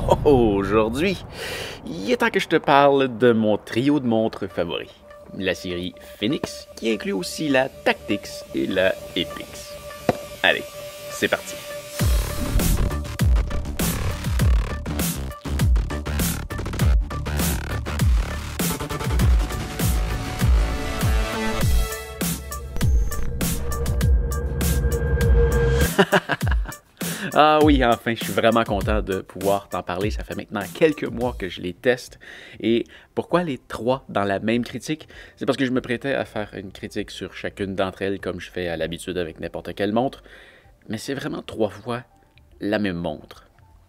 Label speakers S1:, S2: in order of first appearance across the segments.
S1: Aujourd'hui, il est temps que je te parle de mon trio de montres favoris. La série Phoenix, qui inclut aussi la Tactics et la Epix. Allez, c'est parti. Ah oui, enfin, je suis vraiment content de pouvoir t'en parler. Ça fait maintenant quelques mois que je les teste. Et pourquoi les trois dans la même critique C'est parce que je me prêtais à faire une critique sur chacune d'entre elles, comme je fais à l'habitude avec n'importe quelle montre. Mais c'est vraiment trois fois la même montre.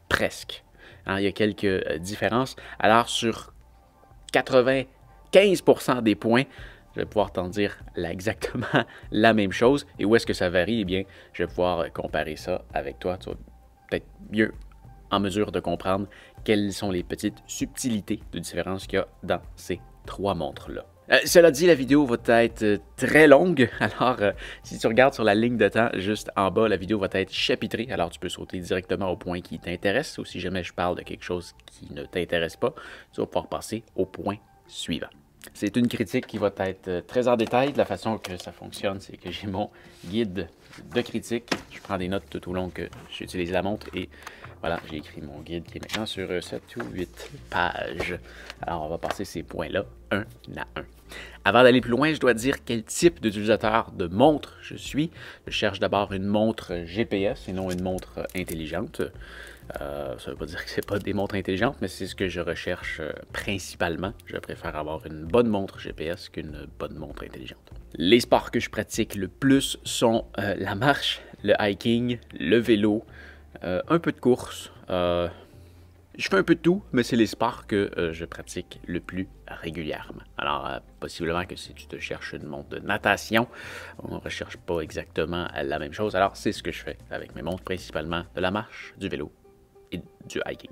S1: Presque. Hein, il y a quelques euh, différences. Alors, sur 95% des points, je vais pouvoir t'en dire là, exactement la même chose. Et où est-ce que ça varie? Eh bien, je vais pouvoir euh, comparer ça avec toi. Tu vas peut-être mieux en mesure de comprendre quelles sont les petites subtilités de différence qu'il y a dans ces trois montres-là. Euh, cela dit, la vidéo va être euh, très longue, alors si tu regardes sur la ligne de temps juste en bas, la vidéo va être chapitrée, alors tu peux sauter directement au point qui t'intéresse, ou si jamais je parle de quelque chose qui ne t'intéresse pas, tu vas pouvoir passer au point suivant. C'est une critique qui va être euh, très en détail. De la façon que ça fonctionne, c'est que j'ai mon guide de critique. Je prends des notes tout au long que j'utilise la montre et voilà, j'ai écrit mon guide qui est maintenant sur 7 ou 8 pages. Alors, on va passer ces points-là un à un. Avant d'aller plus loin, je dois dire quel type d'utilisateur de montre je suis. Je cherche d'abord une montre GPS et non une montre intelligente. Euh, ça ne veut pas dire que c'est pas des montres intelligentes, mais c'est ce que je recherche euh, principalement. Je préfère avoir une bonne montre GPS qu'une bonne montre intelligente. Les sports que je pratique le plus sont euh, la marche, le hiking, le vélo, un peu de course. je fais un peu de tout, mais c'est les sports que je pratique le plus régulièrement. Alors, possiblement que si tu te cherches une montre de natation, on ne recherche pas exactement la même chose. Alors, c'est ce que je fais avec mes montres, principalement de la marche, du vélo du hiking.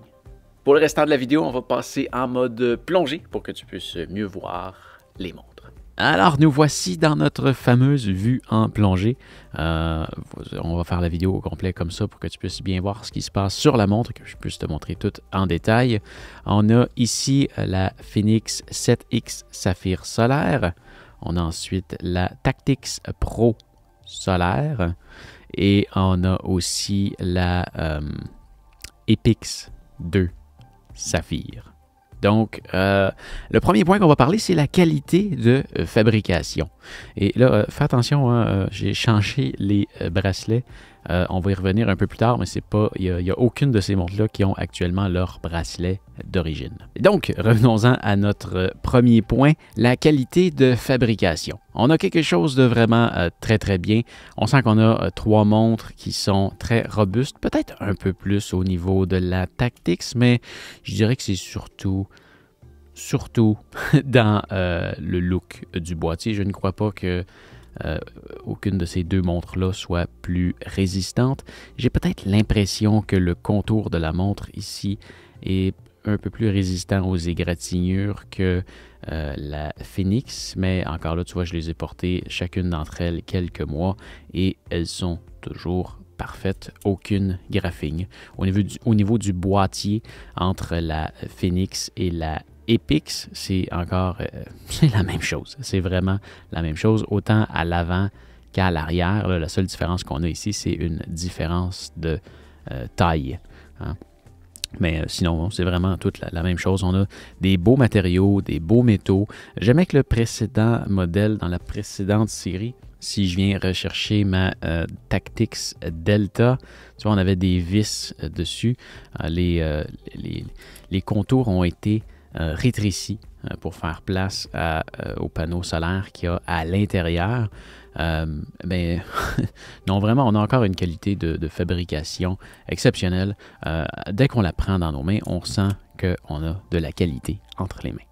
S1: Pour le restant de la vidéo, on va passer en mode plongée pour que tu puisses mieux voir les montres. Alors, nous voici dans notre fameuse vue en plongée. Euh, on va faire la vidéo au complet comme ça pour que tu puisses bien voir ce qui se passe sur la montre, que je puisse te montrer tout en détail. On a ici euh, la Phoenix 7X Saphir Solaire. On a ensuite la Tactics Pro Solaire. Et on a aussi la... Euh, Epix 2 Saphir. Donc, euh, le premier point qu'on va parler, c'est la qualité de euh, fabrication. Et là, euh, fais attention, hein, j'ai changé les bracelets euh, on va y revenir un peu plus tard, mais c'est pas, il n'y a, aucune de ces montres-là qui ont actuellement leur bracelet d'origine. Donc, revenons-en à notre premier point, la qualité de fabrication. On a quelque chose de vraiment euh, très très bien. On sent qu'on a euh, trois montres qui sont très robustes, peut-être un peu plus au niveau de la tactique, mais je dirais que c'est surtout surtout dans le look du boîtier. Je ne crois pas que euh, aucune de ces deux montres-là soit plus résistante. J'ai peut-être l'impression que le contour de la montre ici est un peu plus résistant aux égratignures que euh, la Phoenix, mais encore là, tu vois, je les ai portées chacune d'entre elles quelques mois et elles sont toujours parfaites, aucune graphine. Au niveau du, au niveau du boîtier entre la Phoenix et la Epix, c'est encore euh, la même chose. C'est vraiment la même chose, autant à l'avant qu'à l'arrière. La seule différence qu'on a ici, c'est une différence de euh, taille. Hein. Mais euh, sinon, c'est vraiment toute la, même chose. On a des beaux matériaux, des beaux métaux. J'aimais que le précédent modèle dans la précédente série, si je viens rechercher ma Tactics Delta, tu vois, on avait des vis dessus. Les, les, les, contours ont été euh, rétréci euh, pour faire place euh, au panneau solaire qu'il y a à l'intérieur. mais ben, non, vraiment, on a encore une qualité de, fabrication exceptionnelle. dès qu'on la prend dans nos mains, on sent qu'on a de la qualité entre les mains.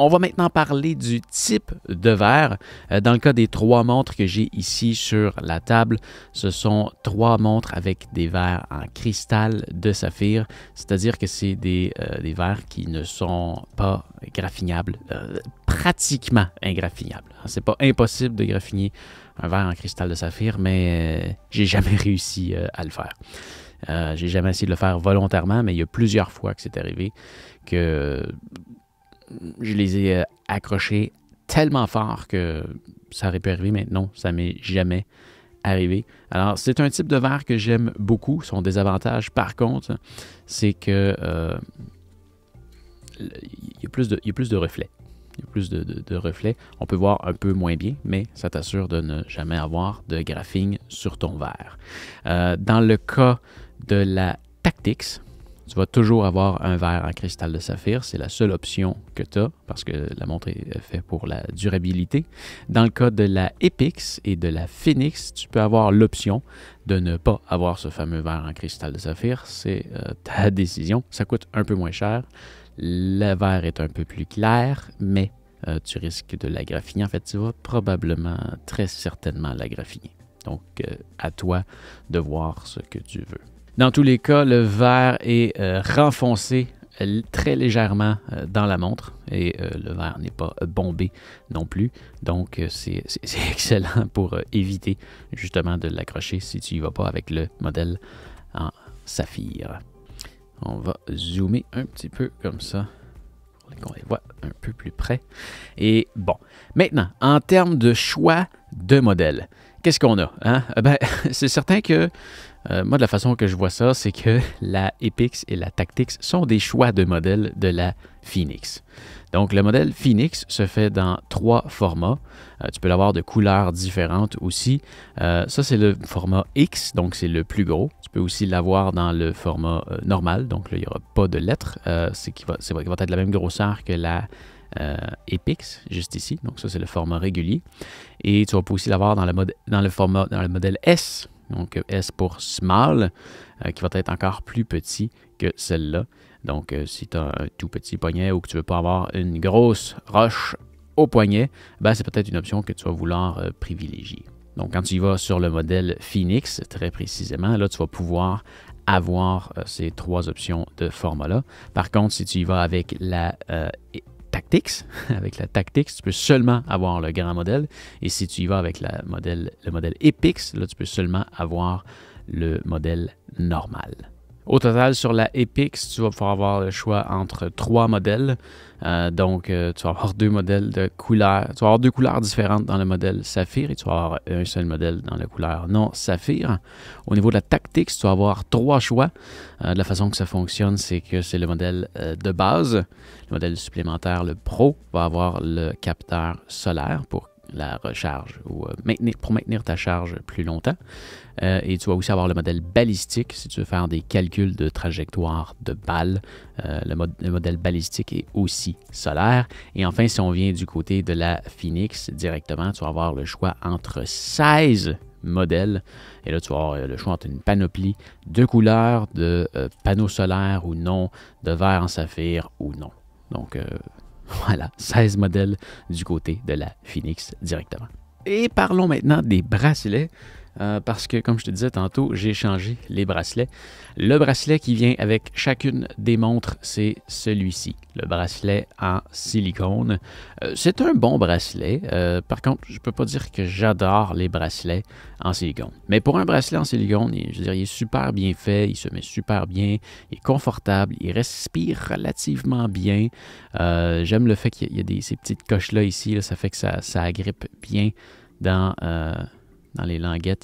S1: On va maintenant parler du type de verre. Euh, dans le cas des trois montres que j'ai ici sur la table, ce sont trois montres avec des verres en cristal de saphir, c'est-à-dire que c'est des, euh, des, verres qui ne sont pas graffignables, euh, pratiquement ingraffignables. Hein, c'est pas impossible de graffiner un verre en cristal de saphir, mais j'ai jamais réussi à le faire. j'ai jamais essayé de le faire volontairement, mais il y a plusieurs fois que c'est arrivé que je les ai euh, accrochés tellement fort que ça aurait pu arriver, mais non, ça m'est jamais arrivé. Alors, c'est un type de verre que j'aime beaucoup. Son désavantage, par contre, c'est que euh, il, y a plus de, reflets. Il y a plus de, reflets. On peut voir un peu moins bien, mais ça t'assure de ne jamais avoir de graphing sur ton verre. Euh, dans le cas de la Tactics, tu vas toujours avoir un verre en cristal de saphir. C'est la seule option que tu as parce que la montre est euh, faite pour la durabilité. Dans le cas de la Epix et de la Phoenix, tu peux avoir l'option de ne pas avoir ce fameux verre en cristal de saphir. C'est euh, ta décision. Ça coûte un peu moins cher. Le verre est un peu plus clair, mais euh, tu risques de la graffiner. En fait, tu vas probablement, très certainement la graffiner. Donc, à toi de voir ce que tu veux. Dans tous les cas, le verre est euh, renfoncé euh, très légèrement euh, dans la montre et le verre n'est pas bombé non plus. Donc c'est excellent pour éviter justement de l'accrocher si tu n'y vas pas avec le modèle en saphir. On va zoomer un petit peu comme ça qu'on les voit un peu plus près. Et bon, maintenant, en termes de choix de modèle, qu'est-ce qu'on a? Hein? Eh ben, c'est certain que euh, moi, de la façon que je vois ça, c'est que la Epix et la TACTICS sont des choix de modèles de la Phoenix. Donc, le modèle Phoenix se fait dans trois formats. Euh, tu peux l'avoir de couleurs différentes aussi. Euh, ça, c'est le format X, donc c'est le plus gros. Tu peux aussi l'avoir dans le format normal, donc là, il n'y aura pas de lettres. c'est qui va, va être de la même grosseur que la euh, Epix, juste ici. Donc ça, c'est le format régulier. Et tu vas aussi l'avoir dans, dans, le format, dans le modèle S, donc euh, S pour small, euh, qui va être encore plus petit que celle-là. Donc, euh, si tu as un tout petit poignet ou que tu veux pas avoir une grosse roche au poignet, ben, c'est peut-être une option que tu vas vouloir privilégier. Donc, quand tu y vas sur le modèle Phoenix, très précisément, là, tu vas pouvoir avoir ces trois options de format-là. Par contre, si tu y vas avec la Tactics. Avec la Tactics, tu peux seulement avoir le grand modèle. Et si tu y vas avec le modèle Epix, tu peux seulement avoir le modèle normal. Au total, sur la Epix, tu vas pouvoir avoir le choix entre trois modèles. Euh, donc, euh, tu vas avoir deux modèles de couleurs. Tu vas avoir deux couleurs différentes dans le modèle saphir et tu vas avoir un seul modèle dans la couleur non saphir. Au niveau de la tactique, tu vas avoir trois choix. Euh, la façon que ça fonctionne, c'est que c'est le modèle de base. Le modèle supplémentaire, le pro, va avoir le capteur solaire pour la recharge ou pour maintenir ta charge plus longtemps. Euh, et tu vas aussi avoir le modèle balistique si tu veux faire des calculs de trajectoire de balles. Euh, le, modèle balistique est aussi solaire. Et enfin, si on vient du côté de la Phoenix directement, tu vas avoir le choix entre 16 modèles. Et là, tu vas avoir euh, le choix entre une panoplie de couleurs, de panneaux solaires ou non, de verre en saphir ou non. Donc, voilà, 16 modèles du côté de la Phoenix directement. Et parlons maintenant des bracelets. Euh, parce que, comme je te disais tantôt, j'ai changé les bracelets. Le bracelet qui vient avec chacune des montres, c'est celui-ci, le bracelet en silicone. Euh, c'est un bon bracelet. Euh, par contre, je ne peux pas dire que j'adore les bracelets en silicone. Mais pour un bracelet en silicone, je veux dire, il est super bien fait, il se met super bien, il est confortable, il respire relativement bien. J'aime le fait qu'il y ait des, ces petites coches-là ici, ça fait que ça, ça agrippe bien dans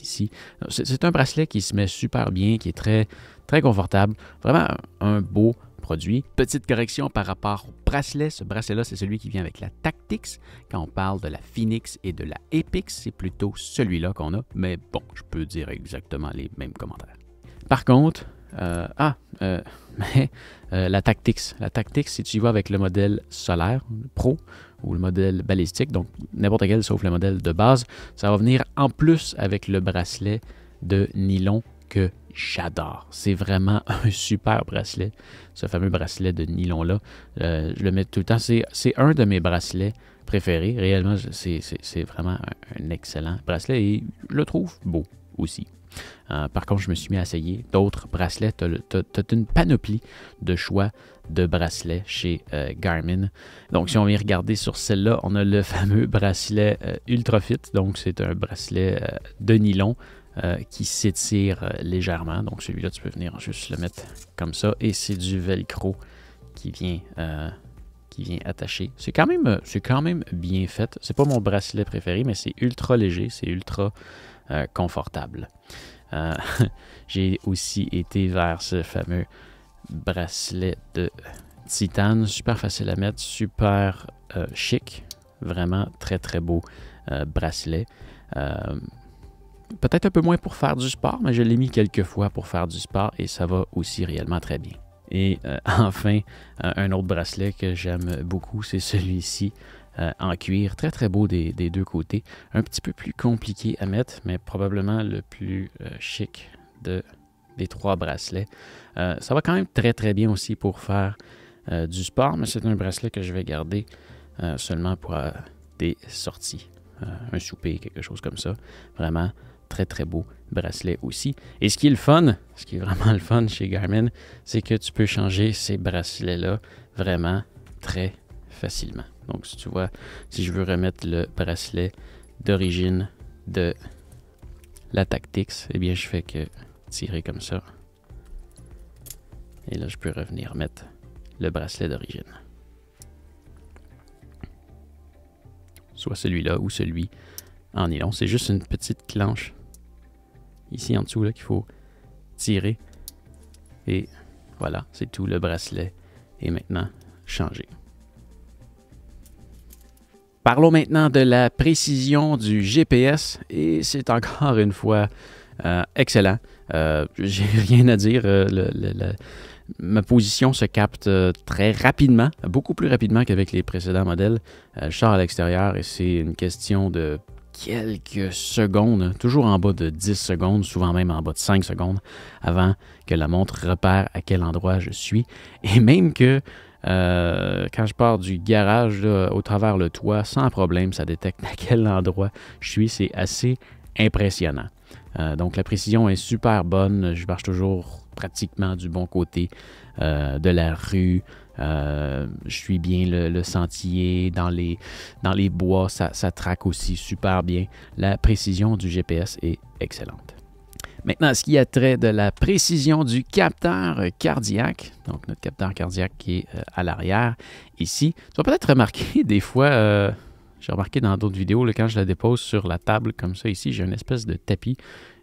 S1: ici. C'est un bracelet qui se met super bien, qui est très, très confortable. Vraiment un beau produit. Petite correction par rapport au bracelet. Ce bracelet-là, c'est celui qui vient avec la Tactics. Quand on parle de la Phoenix et de la Epix, c'est plutôt celui-là qu'on a. Mais bon, je peux dire exactement les mêmes commentaires. Par contre, euh, ah, euh, mais euh, la Tactics. La Tactics, si tu y vas avec le modèle solaire, Pro, ou le modèle balistique, donc n'importe quel sauf le modèle de base, ça va venir en plus avec le bracelet de nylon que j'adore. C'est vraiment un super bracelet, ce fameux bracelet de nylon-là. Euh, je le mets tout le temps. C'est un de mes bracelets préférés. Réellement, c'est vraiment un excellent bracelet et je le trouve beau aussi. Euh, par contre, je me suis mis à essayer d'autres bracelets. Tu as, une panoplie de choix de bracelets chez euh, Garmin. Donc, si on vient regarder sur celle-là, on a le fameux bracelet euh, ultra fit Donc, c'est un bracelet de nylon. qui s'étire légèrement. Donc celui-là, tu peux venir juste le mettre comme ça. Et c'est du velcro qui vient qui vient attacher, C'est quand même, c'est quand même bien fait. C'est pas mon bracelet préféré, mais c'est ultra léger, c'est ultra euh, confortable. Euh, j'ai aussi été vers ce fameux bracelet de titane, super facile à mettre, super euh, chic, vraiment très très beau bracelet. Peut-être un peu moins pour faire du sport, mais je l'ai mis quelques fois pour faire du sport et ça va aussi réellement très bien. Et enfin, un autre bracelet que j'aime beaucoup, c'est celui-ci. Euh, en cuir, très très beau des, deux côtés. Un petit peu plus compliqué à mettre, mais probablement le plus euh, chic de, des trois bracelets. Euh, ça va quand même très très bien aussi pour faire du sport, mais c'est un bracelet que je vais garder seulement pour des sorties, un souper, quelque chose comme ça. Vraiment très très beau bracelet aussi. Et ce qui est le fun, ce qui est vraiment le fun chez Garmin, c'est que tu peux changer ces bracelets-là vraiment très facilement. Donc, si tu vois, si je veux remettre le bracelet d'origine de la Tactics, eh bien, je fais que tirer comme ça. Et là, je peux revenir mettre le bracelet d'origine. Soit celui-là ou celui en nylon. C'est juste une petite clenche ici en dessous qu'il faut tirer. Et voilà, c'est tout. Le bracelet est maintenant changé. Parlons maintenant de la précision du GPS et c'est encore une fois euh, excellent. Euh, j'ai rien à dire. Euh, ma position se capte très rapidement, beaucoup plus rapidement qu'avec les précédents modèles. je sors à l'extérieur et c'est une question de quelques secondes, toujours en bas de 10 secondes, souvent même en bas de 5 secondes, avant que la montre repère à quel endroit je suis. Et même que euh, quand je pars du garage au travers le toit, sans problème, ça détecte à quel endroit je suis. C'est assez impressionnant. Euh, donc la précision est super bonne. Je marche toujours pratiquement du bon côté euh, de la rue. je suis bien le, sentier, dans les, dans les bois, ça traque aussi super bien. La précision du GPS est excellente. Maintenant, ce qui a trait de la précision du capteur cardiaque, donc notre capteur cardiaque qui est euh, à l'arrière ici, tu vas peut-être remarquer des fois, euh, j'ai remarqué dans d'autres vidéos, quand je la dépose sur la table comme ça ici, j'ai une espèce de tapis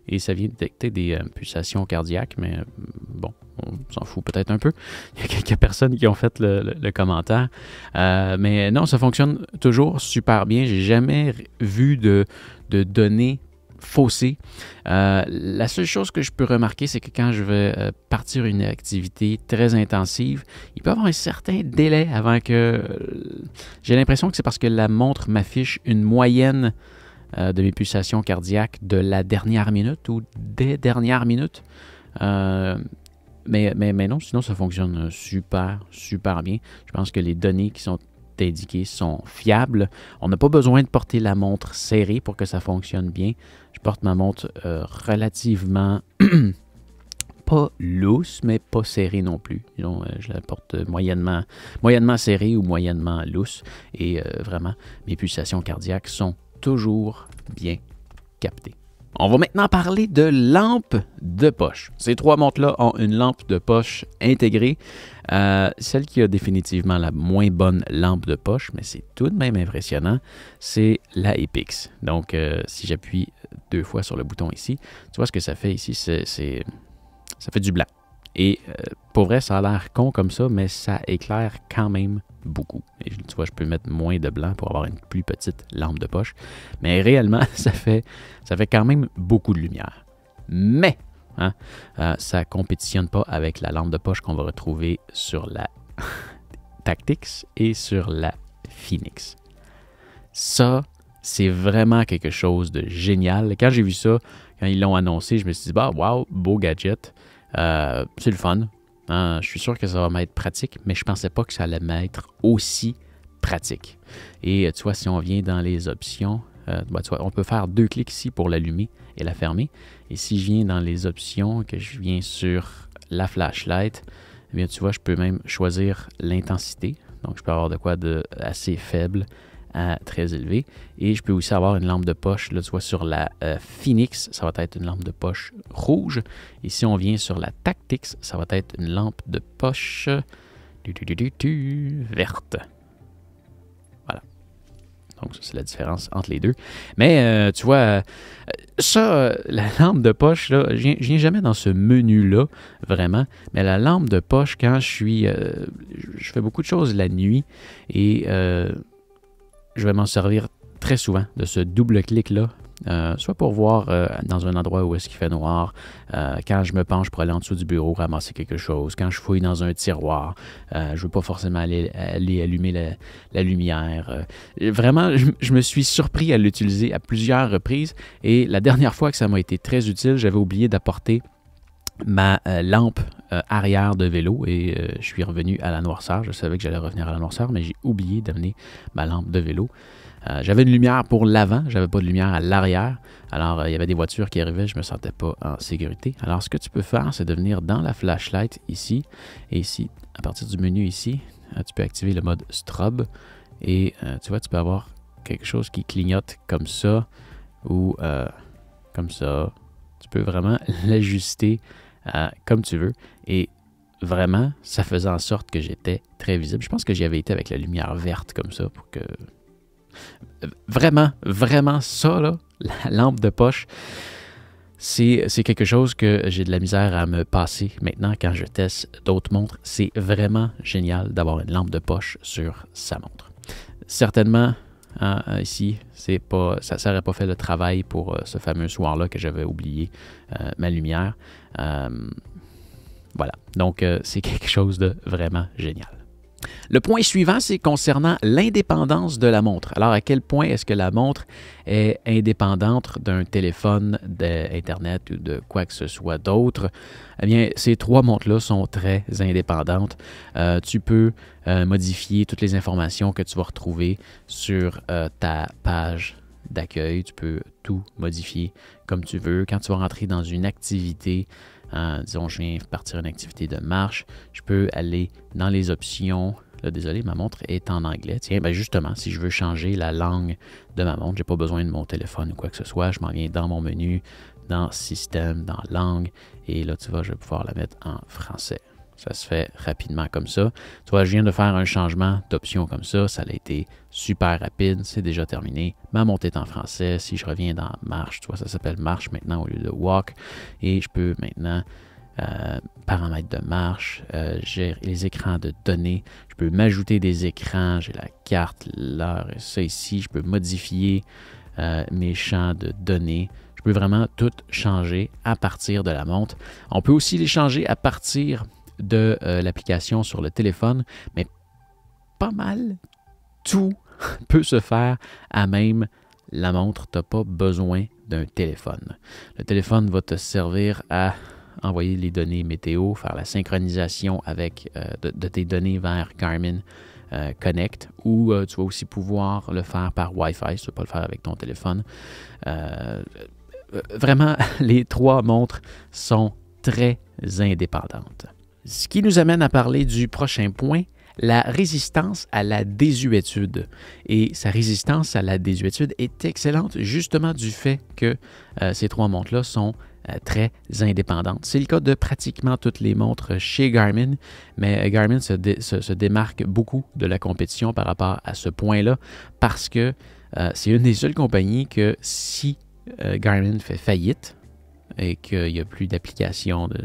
S1: et ça vient détecter des euh, pulsations cardiaques, mais bon, on s'en fout peut-être un peu. Il y a quelques personnes qui ont fait le, commentaire. mais non, ça fonctionne toujours super bien. J'ai jamais vu de, de données faussé. Euh, la seule chose que je peux remarquer, c'est que quand je vais euh, partir une activité très intensive, il peut y avoir un certain délai avant que... Euh, j'ai l'impression que c'est parce que la montre m'affiche une moyenne de mes pulsations cardiaques de la dernière minute ou des dernières minutes. Mais, mais, mais, non, sinon ça fonctionne super, super bien. Je pense que les données qui sont indiquées sont fiables. On n'a pas besoin de porter la montre serrée pour que ça fonctionne bien porte ma montre euh, relativement pas lousse, mais pas serrée non plus. Euh, je la porte euh, moyennement, moyennement serrée ou moyennement lousse Et vraiment, mes pulsations cardiaques sont toujours bien captées. On va maintenant parler de lampe de poche. Ces trois montres-là ont une lampe de poche intégrée. Euh, celle qui a définitivement la moins bonne lampe de poche, mais c'est tout de même impressionnant, c'est la Epix. Donc, euh, si j'appuie deux fois sur le bouton ici, tu vois ce que ça fait ici, c'est, ça fait du blanc. Et euh, pour vrai, ça a l'air con comme ça, mais ça éclaire quand même beaucoup. Et tu vois, je peux mettre moins de blanc pour avoir une plus petite lampe de poche. Mais réellement, ça fait, ça fait quand même beaucoup de lumière. Mais hein, euh, ça ne compétitionne pas avec la lampe de poche qu'on va retrouver sur la Tactics et sur la Phoenix. Ça, c'est vraiment quelque chose de génial. Quand j'ai vu ça, quand ils l'ont annoncé, je me suis dit, bah, wow, beau gadget, euh, c'est le fun, Hein, je suis sûr que ça va m'être pratique, mais je ne pensais pas que ça allait m'être aussi pratique. Et euh, tu vois, si on vient dans les options, euh, ben, on peut faire deux clics ici pour l'allumer et la fermer. Et si je viens dans les options, que je viens sur la flashlight, eh bien tu vois, je peux même choisir l'intensité. Donc je peux avoir de quoi de assez faible à très élevé. Et je peux aussi avoir une lampe de poche, là tu vois sur la euh, Phoenix, ça va être une lampe de poche rouge. Et si on vient sur la Tactics, ça va être une lampe de poche verte. Voilà. Donc c'est la différence entre les deux. Mais euh, tu vois, euh, ça, la lampe de poche, là, je viens jamais dans ce menu-là, vraiment. Mais la lampe de poche, quand je suis... je fais beaucoup de choses la nuit et je vais m'en servir très souvent de ce double clic-là. Euh, soit pour voir euh, dans un endroit où est-ce qu'il fait noir, euh, quand je me penche pour aller en dessous du bureau ramasser quelque chose, quand je fouille dans un tiroir, je ne veux pas forcément aller, allumer la, lumière. vraiment, je, me suis surpris à l'utiliser à plusieurs reprises et la dernière fois que ça m'a été très utile, j'avais oublié d'apporter ma lampe euh, arrière de vélo et euh, je suis revenu à la noirceur. Je savais que j'allais revenir à la noirceur, mais j'ai oublié d'amener ma lampe de vélo. Euh, j'avais une lumière pour l'avant, j'avais pas de lumière à l'arrière. Alors, il y avait des voitures qui arrivaient, je me sentais pas en sécurité. Alors, ce que tu peux faire, c'est de venir dans la flashlight ici et ici. À partir du menu ici, tu peux activer le mode strobe et tu vois, tu peux avoir quelque chose qui clignote comme ça ou comme ça. Tu peux vraiment l'ajuster euh, comme tu veux. Et vraiment, ça faisait en sorte que j'étais très visible. Je pense que j'y avais été avec la lumière verte comme ça pour que. Vraiment, vraiment, ça, là, la lampe de poche, c'est quelque chose que j'ai de la misère à me passer maintenant quand je teste d'autres montres. C'est vraiment génial d'avoir une lampe de poche sur sa montre. Certainement, Hein, euh, ici. C'est pas, ça n'aurait pas fait le travail pour euh, ce fameux soir-là que j'avais oublié euh, ma lumière. voilà. Donc, c'est quelque chose de vraiment génial. Le point suivant, c'est concernant l'indépendance de la montre. Alors, à quel point est-ce que la montre est indépendante d'un téléphone, d'Internet ou de quoi que ce soit d'autre? Eh bien, ces trois montres-là sont très indépendantes. Euh, tu peux euh, modifier toutes les informations que tu vas retrouver sur euh, ta page d'accueil. Tu peux tout modifier comme tu veux. Quand tu vas rentrer dans une activité, euh, disons, je viens partir une activité de marche. Je peux aller dans les options. Là, désolé, ma montre est en anglais. Tiens, ben justement, si je veux changer la langue de ma montre, je n'ai pas besoin de mon téléphone ou quoi que ce soit. Je m'en viens dans mon menu, dans système, dans langue. Et là, tu vois, je vais pouvoir la mettre en français. Ça se fait rapidement comme ça. Tu je viens de faire un changement d'option comme ça. Ça a été super rapide. C'est déjà terminé. Ma montée est en français. Si je reviens dans marche, tu vois, ça s'appelle marche maintenant au lieu de walk. Et je peux maintenant, euh, paramètres de marche, euh, gérer les écrans de données. Je peux m'ajouter des écrans. J'ai la carte, l'heure et ça ici. Je peux modifier euh, mes champs de données. Je peux vraiment tout changer à partir de la montre. On peut aussi les changer à partir de euh, l'application sur le téléphone, mais pas mal tout peut se faire à même la montre. Tu n'as pas besoin d'un téléphone. Le téléphone va te servir à envoyer les données météo, faire la synchronisation avec, euh, de, tes données vers Garmin euh, Connect ou tu vas aussi pouvoir le faire par Wi-Fi tu ne pas le faire avec ton téléphone. vraiment, les trois montres sont très indépendantes. Ce qui nous amène à parler du prochain point, la résistance à la désuétude. Et sa résistance à la désuétude est excellente justement du fait que euh, ces trois montres-là sont euh, très indépendantes. C'est le cas de pratiquement toutes les montres chez Garmin, mais euh, Garmin se, démarque beaucoup de la compétition par rapport à ce point-là parce que c'est une des seules compagnies que si Garmin fait faillite, et qu'il n'y a plus d'application de,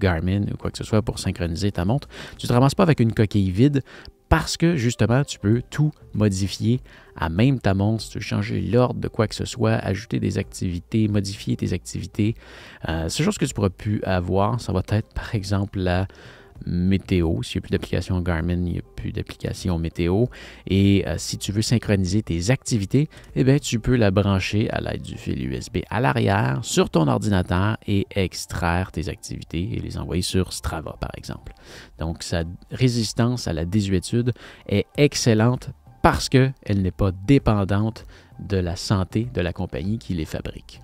S1: Garmin ou quoi que ce soit pour synchroniser ta montre, tu ne te ramasses pas avec une coquille vide parce que justement, tu peux tout modifier à même ta montre, tu changer l'ordre de quoi que ce soit, ajouter des activités, modifier tes activités. Euh, c'est chose que tu pourrais pourras plus avoir, ça va être par exemple la météo. S'il n'y a plus d'application Garmin, il n'y a plus d'application météo. Et euh, si tu veux synchroniser tes activités, eh ben, tu peux la brancher à l'aide du fil USB à l'arrière sur ton ordinateur et extraire tes activités et les envoyer sur Strava, par exemple. Donc, sa résistance à la désuétude est excellente parce qu'elle n'est pas dépendante de la santé de la compagnie qui les fabrique.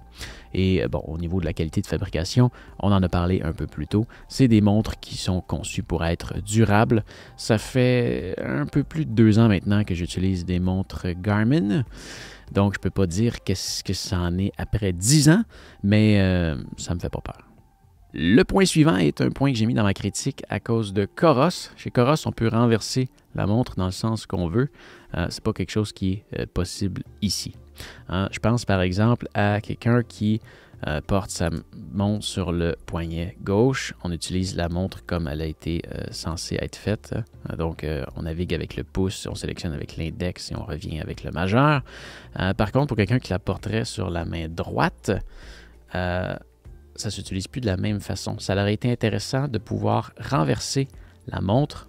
S1: Et euh, bon, au niveau de la qualité de fabrication, on en a parlé un peu plus tôt. C'est des montres qui sont conçues pour être durables. Ça fait un peu plus de deux ans maintenant que j'utilise des montres Garmin. Donc, je ne peux pas dire qu'est-ce que ça en est après dix ans, mais euh, ça ne me fait pas peur. Le point suivant est un point que j'ai mis dans ma critique à cause de Coros. Chez Coros, on peut renverser la montre dans le sens qu'on veut. Euh, c'est pas quelque chose qui est possible ici. Hein, je pense par exemple à quelqu'un qui euh, porte sa montre sur le poignet gauche. On utilise la montre comme elle a été euh, censée être faite. Euh, donc, on navigue avec le pouce, on sélectionne avec l'index et on revient avec le majeur. par contre, pour quelqu'un qui la porterait sur la main droite, ça ne s'utilise plus de la même façon. Ça aurait été intéressant de pouvoir renverser la montre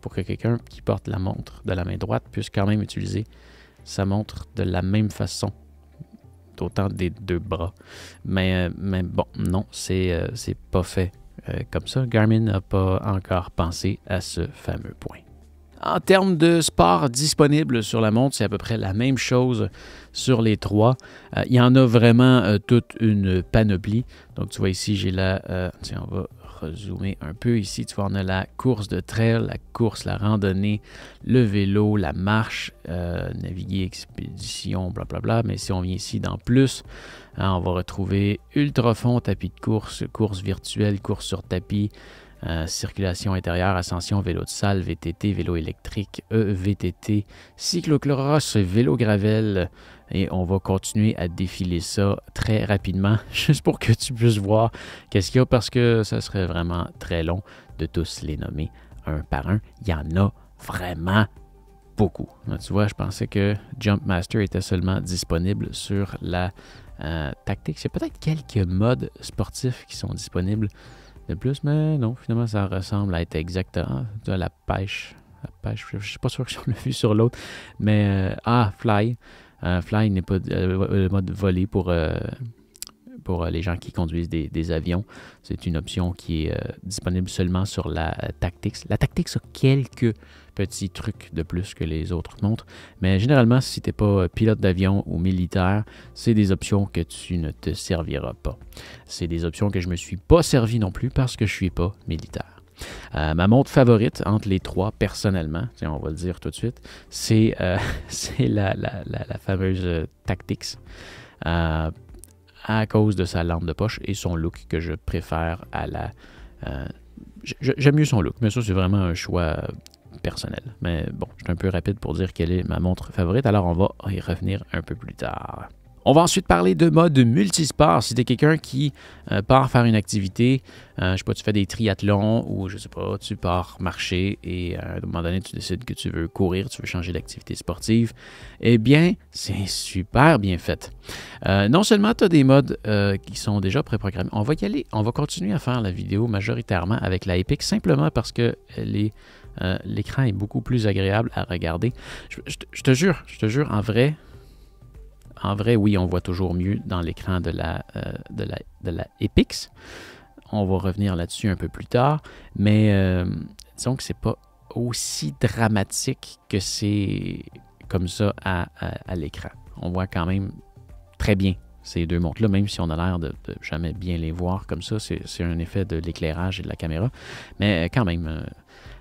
S1: pour que quelqu'un qui porte la montre de la main droite puisse quand même utiliser ça montre de la même façon d'autant des deux bras. Mais, euh, mais bon, non, c'est n'est euh, pas fait euh, comme ça. Garmin n'a pas encore pensé à ce fameux point. En termes de sport disponible sur la montre, c'est à peu près la même chose sur les trois. il y en a vraiment toute une panoplie. Donc tu vois ici, j'ai la... tiens, on va zoomer un peu ici. Tu vois, on a la course de trail, la course, la randonnée, le vélo, la marche, euh, naviguer, expédition, blablabla. Mais si on vient ici dans plus, hein, on va retrouver ultra fond, tapis de course, course virtuelle, course sur tapis, euh, circulation intérieure, ascension, vélo de salle, VTT, vélo électrique, EVTT, cyclocross, vélo gravel, et on va continuer à défiler ça très rapidement, juste pour que tu puisses voir qu'est-ce qu'il y a, parce que ça serait vraiment très long de tous les nommer un par un. Il y en a vraiment beaucoup. tu vois, je pensais que Jumpmaster était seulement disponible sur la Il euh, tactique. C'est peut-être quelques modes sportifs qui sont disponibles de plus, mais non, finalement, ça ressemble à être exactement de la pêche. La pêche, je ne suis pas sûr que si on vu sur l'autre, mais euh, ah, Fly. Euh, fly n'est pas euh, euh, le mode volé pour pour les gens qui conduisent des, avions. C'est une option qui est disponible seulement sur la Tactics. La Tactics a quelques petits trucs de plus que les autres montres, mais généralement, si tu n'es pas pilote d'avion ou militaire, c'est des options que tu ne te serviras pas. C'est des options que je ne me suis pas servi non plus parce que je ne suis pas militaire. Euh, ma montre favorite entre les trois, personnellement, on va le dire tout de suite, c'est euh, la, fameuse Tactics. Euh, à cause de sa lampe de poche et son look que je préfère à la... J'aime mieux son look, mais ça c'est vraiment un choix personnel. Mais bon, je suis un peu rapide pour dire quelle est ma montre favorite, alors on va y revenir un peu plus tard. On va ensuite parler de mode multisport. Si tu es quelqu'un qui euh, part faire une activité, je euh, je sais pas, tu fais des triathlons ou je sais pas, tu pars marcher et euh, à un moment donné, tu décides que tu veux courir, tu veux changer d'activité sportive, eh bien, c'est super bien fait. non seulement tu as des modes qui sont déjà préprogrammés, on va y aller, on va continuer à faire la vidéo majoritairement avec la Epic simplement parce que l'écran est beaucoup plus agréable à regarder. je, te jure, je te jure, en vrai, en vrai, oui, on voit toujours mieux dans l'écran euh, de la, de, la, Epix. On va revenir là-dessus un peu plus tard, mais euh, disons que c'est pas aussi dramatique que c'est comme ça à, l'écran. On voit quand même très bien ces deux montres-là, même si on a l'air de, de, jamais bien les voir comme ça, c'est un effet de l'éclairage et de la caméra, mais quand même, euh,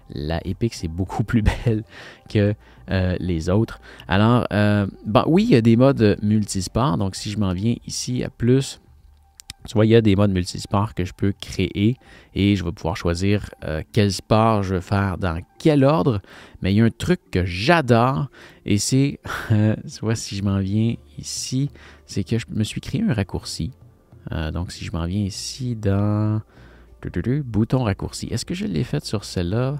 S1: la épique, c'est beaucoup plus belle que euh, les autres. Alors, euh, bah, oui, il y a des modes multisports. Donc, si je m'en viens ici à plus, tu il y a des modes multisports que je peux créer et je vais pouvoir choisir euh, quel sport je veux faire, dans quel ordre. Mais il y a un truc que j'adore et c'est, tu si je m'en viens ici, c'est que je me suis créé un raccourci. donc, si je m'en viens ici dans Bouton raccourci. Est-ce que je l'ai fait sur celle-là?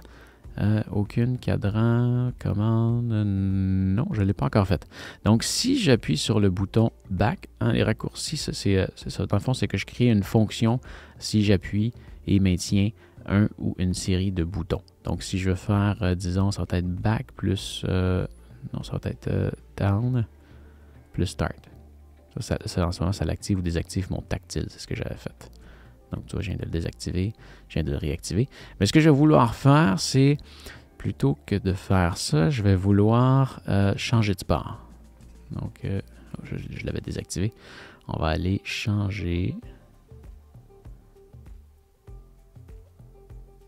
S1: Euh, aucune cadran, commande. Non, je ne l'ai pas encore fait. Donc, si j'appuie sur le bouton back, hein, les raccourcis, euh, c'est ça. Dans le fond, c'est que je crée une fonction si j'appuie et maintiens un ou une série de boutons. Donc, si je veux faire, euh, disons, ça va être back plus. non, ça va être down plus start. Ça, ça, ça, en ce moment, ça l'active ou désactive mon tactile. C'est ce que j'avais fait. Donc, tu vois, je viens de le désactiver, je viens de le réactiver. Mais ce que je vais vouloir faire, c'est plutôt que de faire ça, je vais vouloir euh, changer de sport. Donc, euh, je, l'avais désactivé. On va aller changer.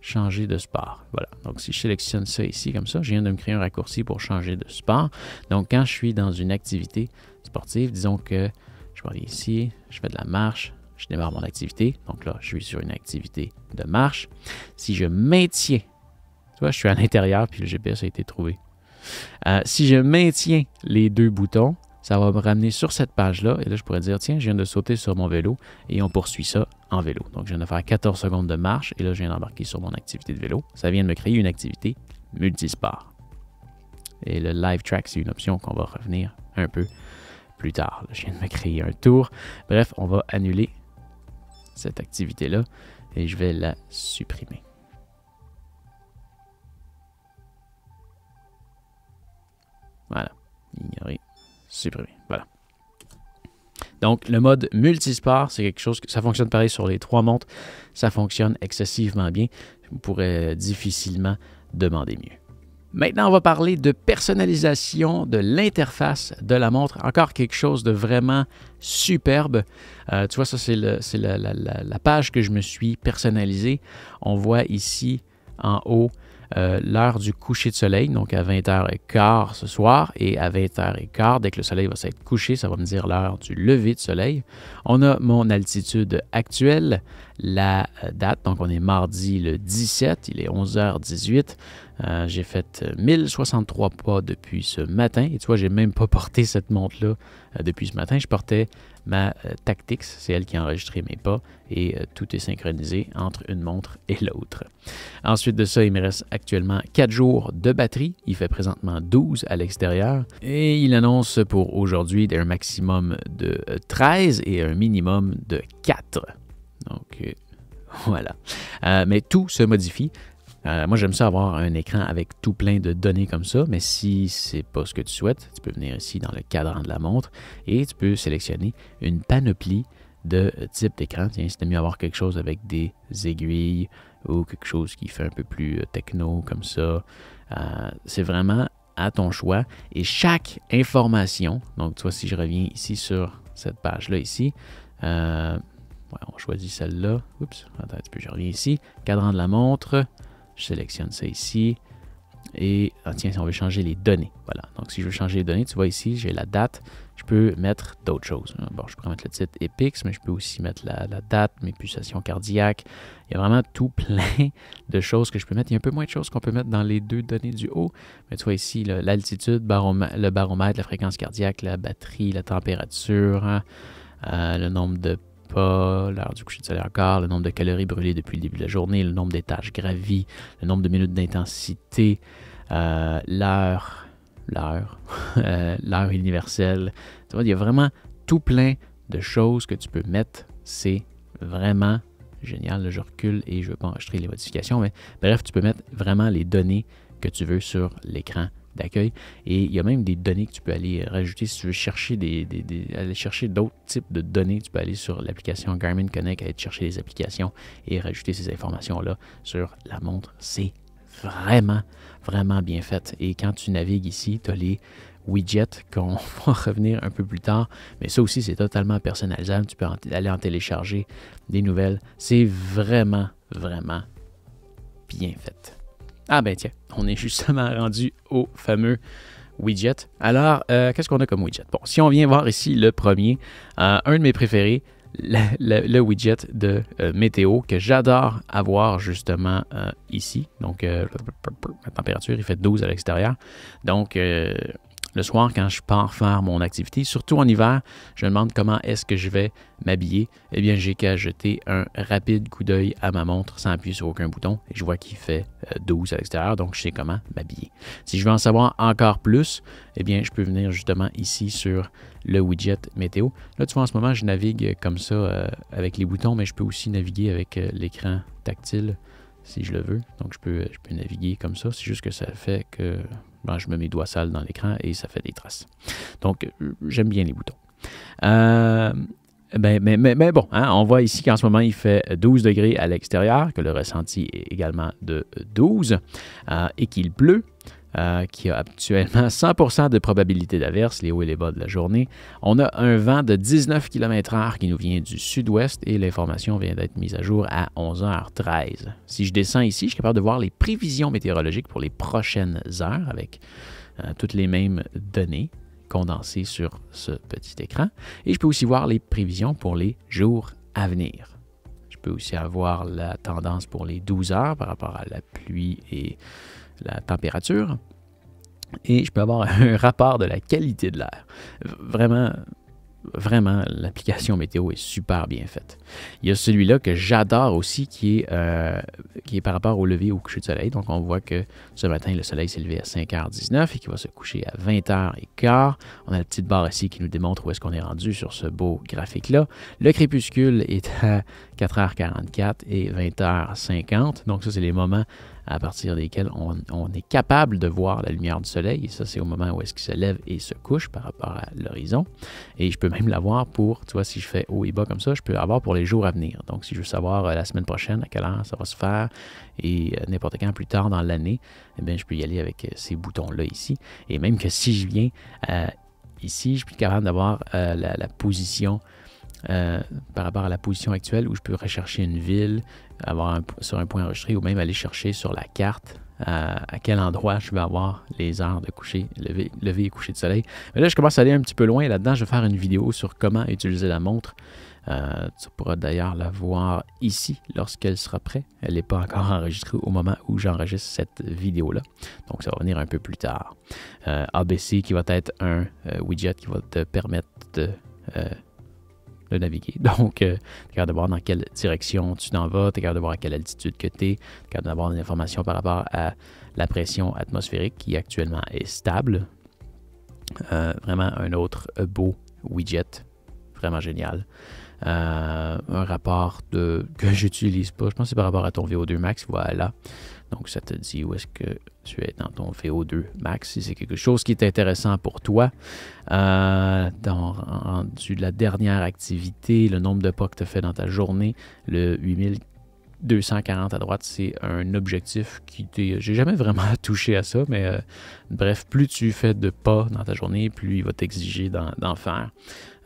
S1: changer de sport. Voilà. Donc, si je sélectionne ça ici, comme ça, je viens de me créer un raccourci pour changer de sport. Donc, quand je suis dans une activité sportive, disons que je vais aller ici, je fais de la marche, je démarre mon activité. Donc là, je suis sur une activité de marche. Si je maintiens, tu vois, je suis à l'intérieur puis le GPS a été trouvé. Euh, si je maintiens les deux boutons, ça va me ramener sur cette page-là. Et là, je pourrais dire, tiens, je viens de sauter sur mon vélo et on poursuit ça en vélo. Donc, je viens de faire 14 secondes de marche et là, je viens d'embarquer sur mon activité de vélo. Ça vient de me créer une activité multisport. Et le live track, c'est une option qu'on va revenir un peu plus tard. je viens de me créer un tour. Bref, on va annuler cette activité-là et je vais la supprimer. Voilà. Ignorer, supprimer. Voilà. Donc, le mode multisport, c'est quelque chose que ça fonctionne pareil sur les trois montres. Ça fonctionne excessivement bien. Vous pourrez difficilement demander mieux. Maintenant, on va parler de personnalisation de l'interface de la montre. Encore quelque chose de vraiment superbe. Euh, tu vois, ça, c'est la, page que je me suis personnalisée. On voit ici en haut euh, l'heure du coucher de soleil, donc à 20h15 ce soir, et à 20h15, dès que le soleil va s'être couché, ça va me dire l'heure du lever de soleil. On a mon altitude actuelle, la euh, date, donc on est mardi le 17, il est 11h18. Euh, j'ai fait 1063 euh, pas depuis ce matin. Et tu vois, j'ai même pas porté cette montre-là euh, depuis ce matin. Je portais ma Tactics, c'est elle qui a enregistré mes pas et tout est synchronisé entre une montre et l'autre. Ensuite de ça, il me reste actuellement 4 jours de batterie. Il fait présentement 12 à l'extérieur et il annonce pour aujourd'hui un maximum de 13 et un minimum de 4. Donc, voilà. mais tout se modifie. Euh, moi, j'aime ça avoir un écran avec tout plein de données comme ça, mais si c'est pas ce que tu souhaites, tu peux venir ici dans le cadran de la montre et tu peux sélectionner une panoplie de types d'écran. Tiens, c'était mieux avoir quelque chose avec des aiguilles ou quelque chose qui fait un peu plus euh, techno comme ça. Euh, c'est vraiment à ton choix et chaque information, donc toi si je reviens ici sur cette page-là ici, on choisit celle-là. Oups, attends un petit peu, je reviens ici. Cadran de la montre, je sélectionne ça ici. Et, ah, tiens, si on veut changer les données, voilà. Donc, si je veux changer les données, tu vois ici, j'ai la date. Je peux mettre d'autres choses. Hein. Bon, je peux mettre le titre EPIX, mais je peux aussi mettre la, date, mes pulsations cardiaques. Il y a vraiment tout plein de choses que je peux mettre. Il y a un peu moins de choses qu'on peut mettre dans les deux données du haut. Mais tu vois ici, l'altitude, le baromètre, la fréquence cardiaque, la batterie, la température, hein. euh, le nombre de pas, l'heure du coucher de soleil encore, le nombre de calories brûlées depuis le début de la journée, le nombre des tâches gravies, le nombre de minutes d'intensité, euh, l'heure, l'heure, euh, l'heure universelle. Tu vois, il y a vraiment tout plein de choses que tu peux mettre. C'est vraiment génial. Je recule et je ne veux pas enregistrer les modifications, mais bref, tu peux mettre vraiment les données que tu veux sur l'écran d'accueil. Et il y a même des données que tu peux aller rajouter si tu veux chercher des, aller chercher d'autres types de données. Tu peux aller sur l'application Garmin Connect, aller chercher les applications et rajouter ces informations-là sur la montre. C'est vraiment, vraiment bien fait. Et quand tu navigues ici, tu as les widgets qu'on va revenir un peu plus tard. Mais ça aussi, c'est totalement personnalisable. Tu peux aller en télécharger des nouvelles. C'est vraiment, vraiment bien fait. Ah ben tiens, on est justement rendu au fameux widget. Alors, euh, qu'est-ce qu'on a comme widget? Bon, si on vient voir ici le premier, euh, un de mes préférés, le, widget de euh, météo que j'adore avoir justement ici. Donc, la température, il fait 12 à l'extérieur. Donc, le soir, quand je pars faire mon activité, surtout en hiver, je me demande comment est-ce que je vais m'habiller. Eh bien, j'ai qu'à jeter un rapide coup d'œil à ma montre sans appuyer sur aucun bouton et je vois qu'il fait 12 euh, à l'extérieur, donc je sais comment m'habiller. Si je veux en savoir encore plus, eh bien, je peux venir justement ici sur le widget météo. Là, tu vois, en ce moment, je navigue comme ça euh, avec les boutons, mais je peux aussi naviguer avec euh, l'écran tactile si je le veux. Donc, je peux, je peux naviguer comme ça. C'est juste que ça fait que je je mets mes doigts sales dans l'écran et ça fait des traces. Donc, euh, j'aime bien les boutons. Euh, ben, mais, mais, mais, bon, hein, on voit ici qu'en ce moment, il fait 12 degrés à l'extérieur, que le ressenti est également de 12 euh, et qu'il pleut. Euh, qui a actuellement 100 de probabilité d'averse, les hauts et les bas de la journée. On a un vent de 19 km/h qui nous vient du sud-ouest et l'information vient d'être mise à jour à 11h13. Si je descends ici, je suis capable de voir les prévisions météorologiques pour les prochaines heures avec euh, toutes les mêmes données condensées sur ce petit écran. Et je peux aussi voir les prévisions pour les jours à venir Je peux aussi avoir la tendance pour les 12 heures par rapport à la pluie et la température et je peux avoir un rapport de la qualité de l'air. Vraiment, vraiment, l'application météo est super bien faite. Il y a celui-là que j'adore aussi qui est, euh, qui est par rapport au lever ou au coucher de soleil. Donc, on voit que ce matin, le soleil s'est levé à 5h19 et qui va se coucher à 20h15. On a la petite barre ici qui nous démontre où est-ce qu'on est rendu sur ce beau graphique-là. Le crépuscule est à 4h44 et 20h50. Donc, ça, c'est les moments à partir desquels on, est capable de voir la lumière du soleil. Et ça, c'est au moment où est-ce qu'il se lève et se couche par rapport à l'horizon. Et je peux même l'avoir pour, tu vois, si je fais haut et bas comme ça, je peux l'avoir pour les jours à venir. Donc, si je veux savoir euh, la semaine prochaine à quelle heure ça va se faire et euh, n'importe quand plus tard dans l'année, eh bien, je peux y aller avec euh, ces boutons-là ici. Et même que si je viens ici, je suis capable d'avoir la, la, position par rapport à la position actuelle où je peux rechercher une ville, avoir sur un point enregistré ou même aller chercher sur la carte euh, à, quel endroit je vais avoir les heures de coucher, lever, lever et coucher de soleil. Mais là, je commence à aller un petit peu loin. Là-dedans, je vais faire une vidéo sur comment utiliser la montre. Euh, tu pourras d'ailleurs la voir ici lorsqu'elle sera prête. Elle n'est pas encore enregistrée au moment où j'enregistre cette vidéo-là. Donc, ça va venir un peu plus tard. Euh, ABC qui va être un widget qui va te permettre de de naviguer. Donc, euh, tu de voir dans quelle direction tu t'en vas, tu es de voir à quelle altitude que tu es, tu regardes d'avoir des informations par rapport à la pression atmosphérique qui actuellement est stable. Euh, vraiment un autre beau widget, vraiment génial. Euh, un rapport de, que j'utilise pas, je pense que c'est par rapport à ton VO2 Max, voilà. Donc, ça te dit où est-ce que tu es dans ton VO2 max, si c'est quelque chose qui est intéressant pour toi. Euh, dans, de la dernière activité, le nombre de pas que tu as fait dans ta journée, le 8240 à droite, c'est un objectif qui t'est. J'ai jamais vraiment touché à ça, mais euh, bref, plus tu fais de pas dans ta journée, plus il va t'exiger d'en faire.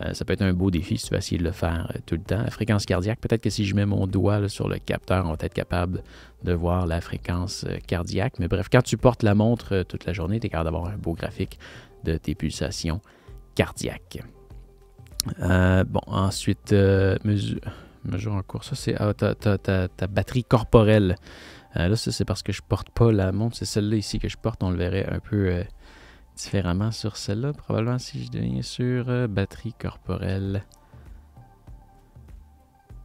S1: Euh, ça peut être un beau défi si tu vas essayer de le faire euh, tout le temps. La fréquence cardiaque, peut-être que si je mets mon doigt sur le capteur, on va être capable de voir la fréquence euh, cardiaque. Mais bref, quand tu portes la montre toute la journée, tu es capable d'avoir un beau graphique de tes pulsations cardiaques. bon, ensuite, mesure, en cours. Ça, c'est ah, ta, batterie corporelle. là, ça, c'est parce que je porte pas la montre. C'est celle-là ici que je porte. On le verrait un peu différemment sur celle-là. Probablement si je viens sur euh, batterie corporelle.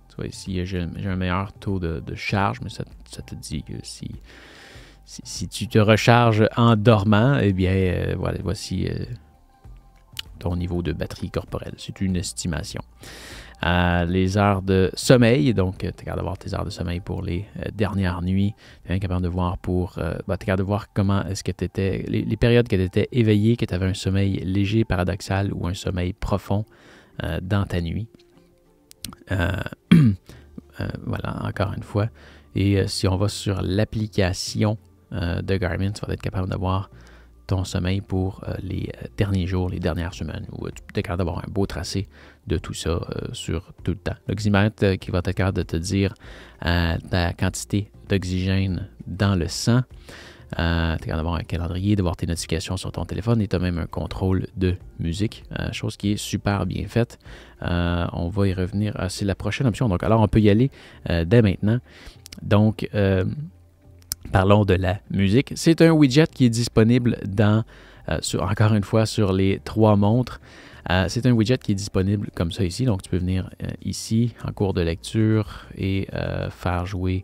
S1: Tu vois, ici, j'ai un meilleur taux de, charge, mais ça, te dit que si, tu te recharges en dormant, eh bien, euh, voilà, voici euh, ton niveau de batterie corporelle. C'est une estimation à les heures de sommeil. Donc, euh, tu es capable d'avoir tes heures de sommeil pour les euh, dernières nuits. Tu es capable de voir pour. Euh, bah, voir comment est-ce que tu Les, périodes que tu étais éveillé, que tu avais un sommeil léger, paradoxal ou un sommeil profond dans ta nuit. voilà, encore une fois. Et si on va sur l'application de Garmin, tu vas être capable d'avoir ton sommeil pour euh, les euh, derniers jours, les dernières semaines, où euh, tu peux capable d'avoir un beau tracé de tout ça sur tout le temps. L'oxymètre qui va être capable de te dire ta quantité d'oxygène dans le sang. tu es capable d'avoir un calendrier, d'avoir tes notifications sur ton téléphone et tu as même un contrôle de musique, chose qui est super bien faite. on va y revenir. c'est la prochaine option. Donc, alors, on peut y aller dès maintenant. Donc, Parlons de la musique. C'est un widget qui est disponible dans, euh, encore une fois, sur les trois montres. Euh, c'est un widget qui est disponible comme ça ici. Donc, tu peux venir euh, ici en cours de lecture et faire jouer.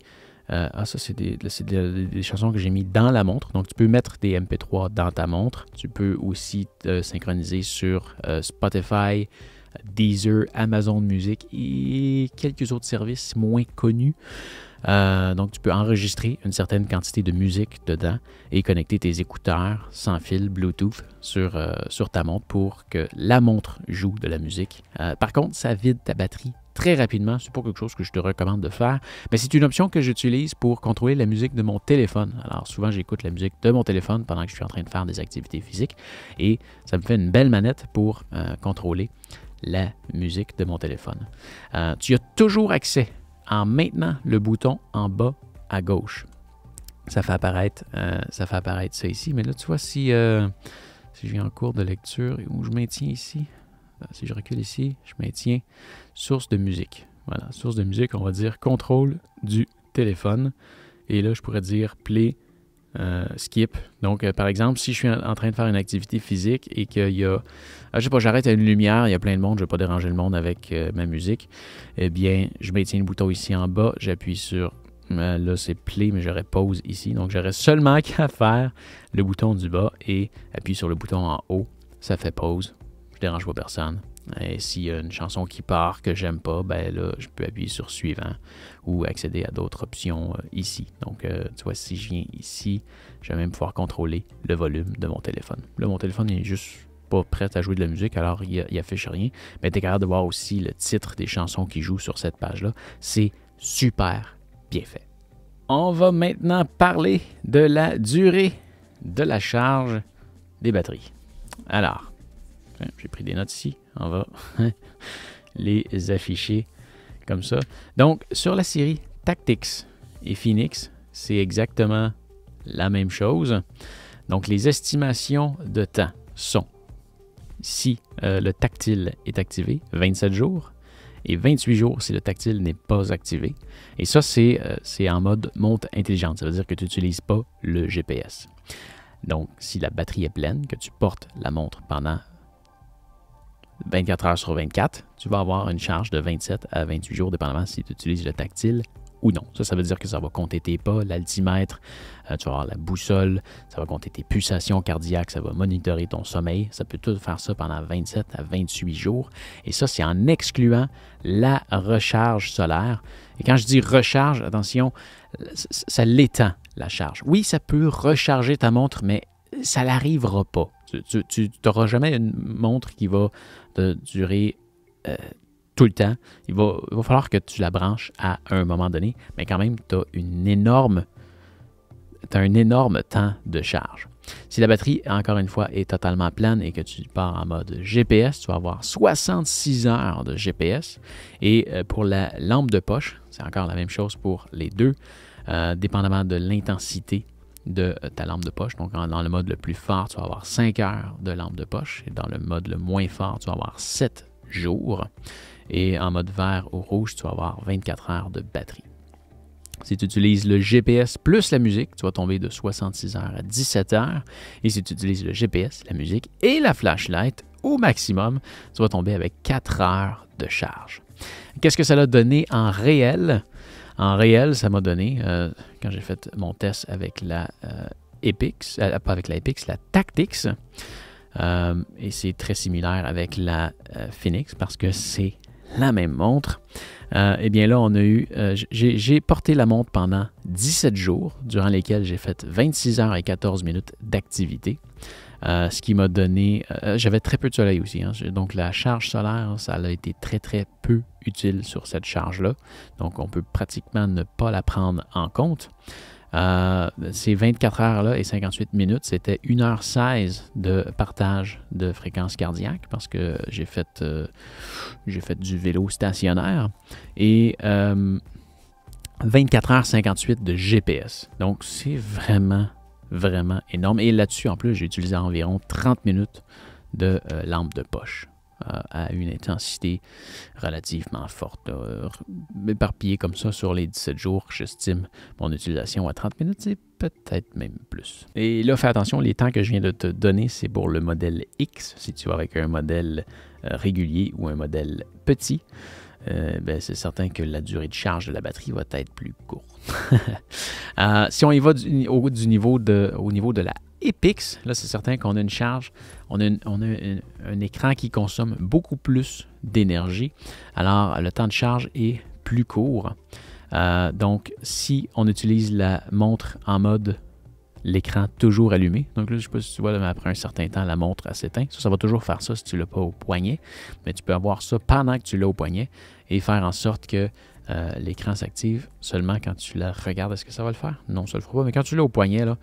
S1: ah, ça, c'est des, chansons que j'ai mis dans la montre. Donc, tu peux mettre des MP3 dans ta montre. Tu peux aussi te synchroniser sur Spotify, Deezer, Amazon Music et quelques autres services moins connus. Euh, donc, tu peux enregistrer une certaine quantité de musique dedans et connecter tes écouteurs sans fil Bluetooth sur, euh, sur ta montre pour que la montre joue de la musique. Euh, par contre, ça vide ta batterie très rapidement. C'est pas quelque chose que je te recommande de faire, mais c'est une option que j'utilise pour contrôler la musique de mon téléphone. Alors souvent, j'écoute la musique de mon téléphone pendant que je suis en train de faire des activités physiques et ça me fait une belle manette pour contrôler la musique de mon téléphone. tu as toujours accès en maintenant le bouton en bas à gauche. Ça fait apparaître, euh, ça, fait apparaître ici. Mais là, tu vois, si, euh, si je viens en cours de lecture où je maintiens ici, euh, si je recule ici, je maintiens source de musique. Voilà, source de musique, on va dire contrôle du téléphone. Et là, je pourrais dire play euh, skip. Donc, euh, par exemple, si je suis en train de faire une activité physique et qu'il y a, ah, je sais pas, j'arrête à une lumière, il y a plein de monde, je ne vais pas déranger le monde avec euh, ma musique, eh bien, je maintiens le bouton ici en bas, j'appuie sur, là c'est play, mais j'aurais pause ici. Donc, j'aurais seulement qu'à faire le bouton du bas et appuyer sur le bouton en haut, ça fait pause, je ne dérange pas personne. Et s'il y a une chanson qui part que j'aime pas, ben là, je peux appuyer sur suivant ou accéder à d'autres options euh, ici. Donc, euh, tu vois, si je viens ici, je vais même pouvoir contrôler le volume de mon téléphone. Là, mon téléphone est juste pas prêt à jouer de la musique, alors il, il affiche rien. Mais tu es capable de voir aussi le titre des chansons qui jouent sur cette page-là. C'est super bien fait. On va maintenant parler de la durée de la charge des batteries. Alors, hein, j'ai pris des notes ici on va les afficher comme ça. Donc, sur la série Tactics et Phoenix, c'est exactement la même chose. Donc, les estimations de temps sont, si euh, le tactile est activé, 27 jours, et 28 jours si le tactile n'est pas activé. Et ça, c'est euh, en mode montre intelligente. Ça veut dire que tu n'utilises pas le GPS. Donc, si la batterie est pleine, que tu portes la montre pendant 24 heures sur 24, tu vas avoir une charge de 27 à 28 jours, dépendamment si tu utilises le tactile ou non. Ça, ça veut dire que ça va compter tes pas, l'altimètre, euh, tu vas avoir la boussole, ça va compter tes pulsations cardiaques, ça va monitorer ton sommeil. Ça peut tout faire ça pendant 27 à 28 jours. Et ça, c'est en excluant la recharge solaire. Et quand je dis recharge, attention, ça l'étend, la charge. Oui, ça peut recharger ta montre, mais ça n'arrivera pas tu n'auras jamais une montre qui va durer euh, tout le temps. Il va, falloir que tu la branches à un moment donné, mais quand même, tu as une énorme. un énorme temps de charge. Si la batterie, encore une fois, est totalement pleine et que tu pars en mode GPS, tu vas avoir 66 heures de GPS. Et euh, pour la lampe de poche, c'est encore la même chose pour les deux, euh, dépendamment de l'intensité de ta lampe de poche. Donc, dans le mode le plus fort, tu vas avoir 5 heures de lampe de poche. Et dans le mode le moins fort, tu vas avoir 7 jours. Et en mode vert ou rouge, tu vas avoir 24 heures de batterie. Si tu utilises le GPS plus la musique, tu vas tomber de 66 heures à 17 heures. Et si tu utilises le GPS, la musique et la flashlight, au maximum, tu vas tomber avec 4 heures de charge. Qu'est-ce que ça a donné en réel? En réel, ça m'a donné, euh, quand j'ai fait mon test avec la euh, Epix, euh, pas avec la Epix, la Tactix, et c'est très similaire avec la Phoenix parce que c'est la même montre. Et eh bien là, on a eu, j'ai porté la montre pendant 17 jours, durant lesquels j'ai fait 26 heures et 14 minutes d'activité. Euh, ce qui m'a donné. Euh, j'avais très peu de soleil aussi. Hein. donc la charge solaire, ça a été très très peu utile sur cette charge-là. Donc on peut pratiquement ne pas la prendre en compte. Euh, ces 24 heures-là et 58 minutes, c'était 1h16 de partage de fréquence cardiaque parce que j'ai fait, j'ai fait du vélo stationnaire. Et 24h58 de GPS. Donc c'est vraiment vraiment énorme. Et là-dessus, en plus, j'ai utilisé environ 30 minutes de euh, lampe de poche euh, à une intensité relativement forte. Euh, comme ça sur les 17 jours, j'estime mon utilisation à 30 minutes, c'est peut-être même plus. Et là, fais attention, les temps que je viens de te donner, c'est pour le modèle X, si tu vas avec un modèle euh, régulier ou un modèle petit. Euh, ben, c'est certain que la durée de charge de la batterie va être plus courte. Euh, si on y va au, niveau de, au niveau de la Epix, là c'est certain qu'on a une charge, on a, un écran qui consomme beaucoup plus d'énergie. Alors le temps de charge est plus court. Euh, donc si on utilise la montre en mode l'écran toujours allumé. Donc là, je sais pas si tu vois, mais après un certain temps, la montre s'éteint. Ça, ça va toujours faire ça si tu ne l'as pas au poignet. Mais tu peux avoir ça pendant que tu l'as au poignet et faire en sorte que euh, l'écran s'active seulement quand tu la regardes. Est-ce que ça va le faire? Non, ça ne le fera pas. Mais quand tu l'as au poignet, là,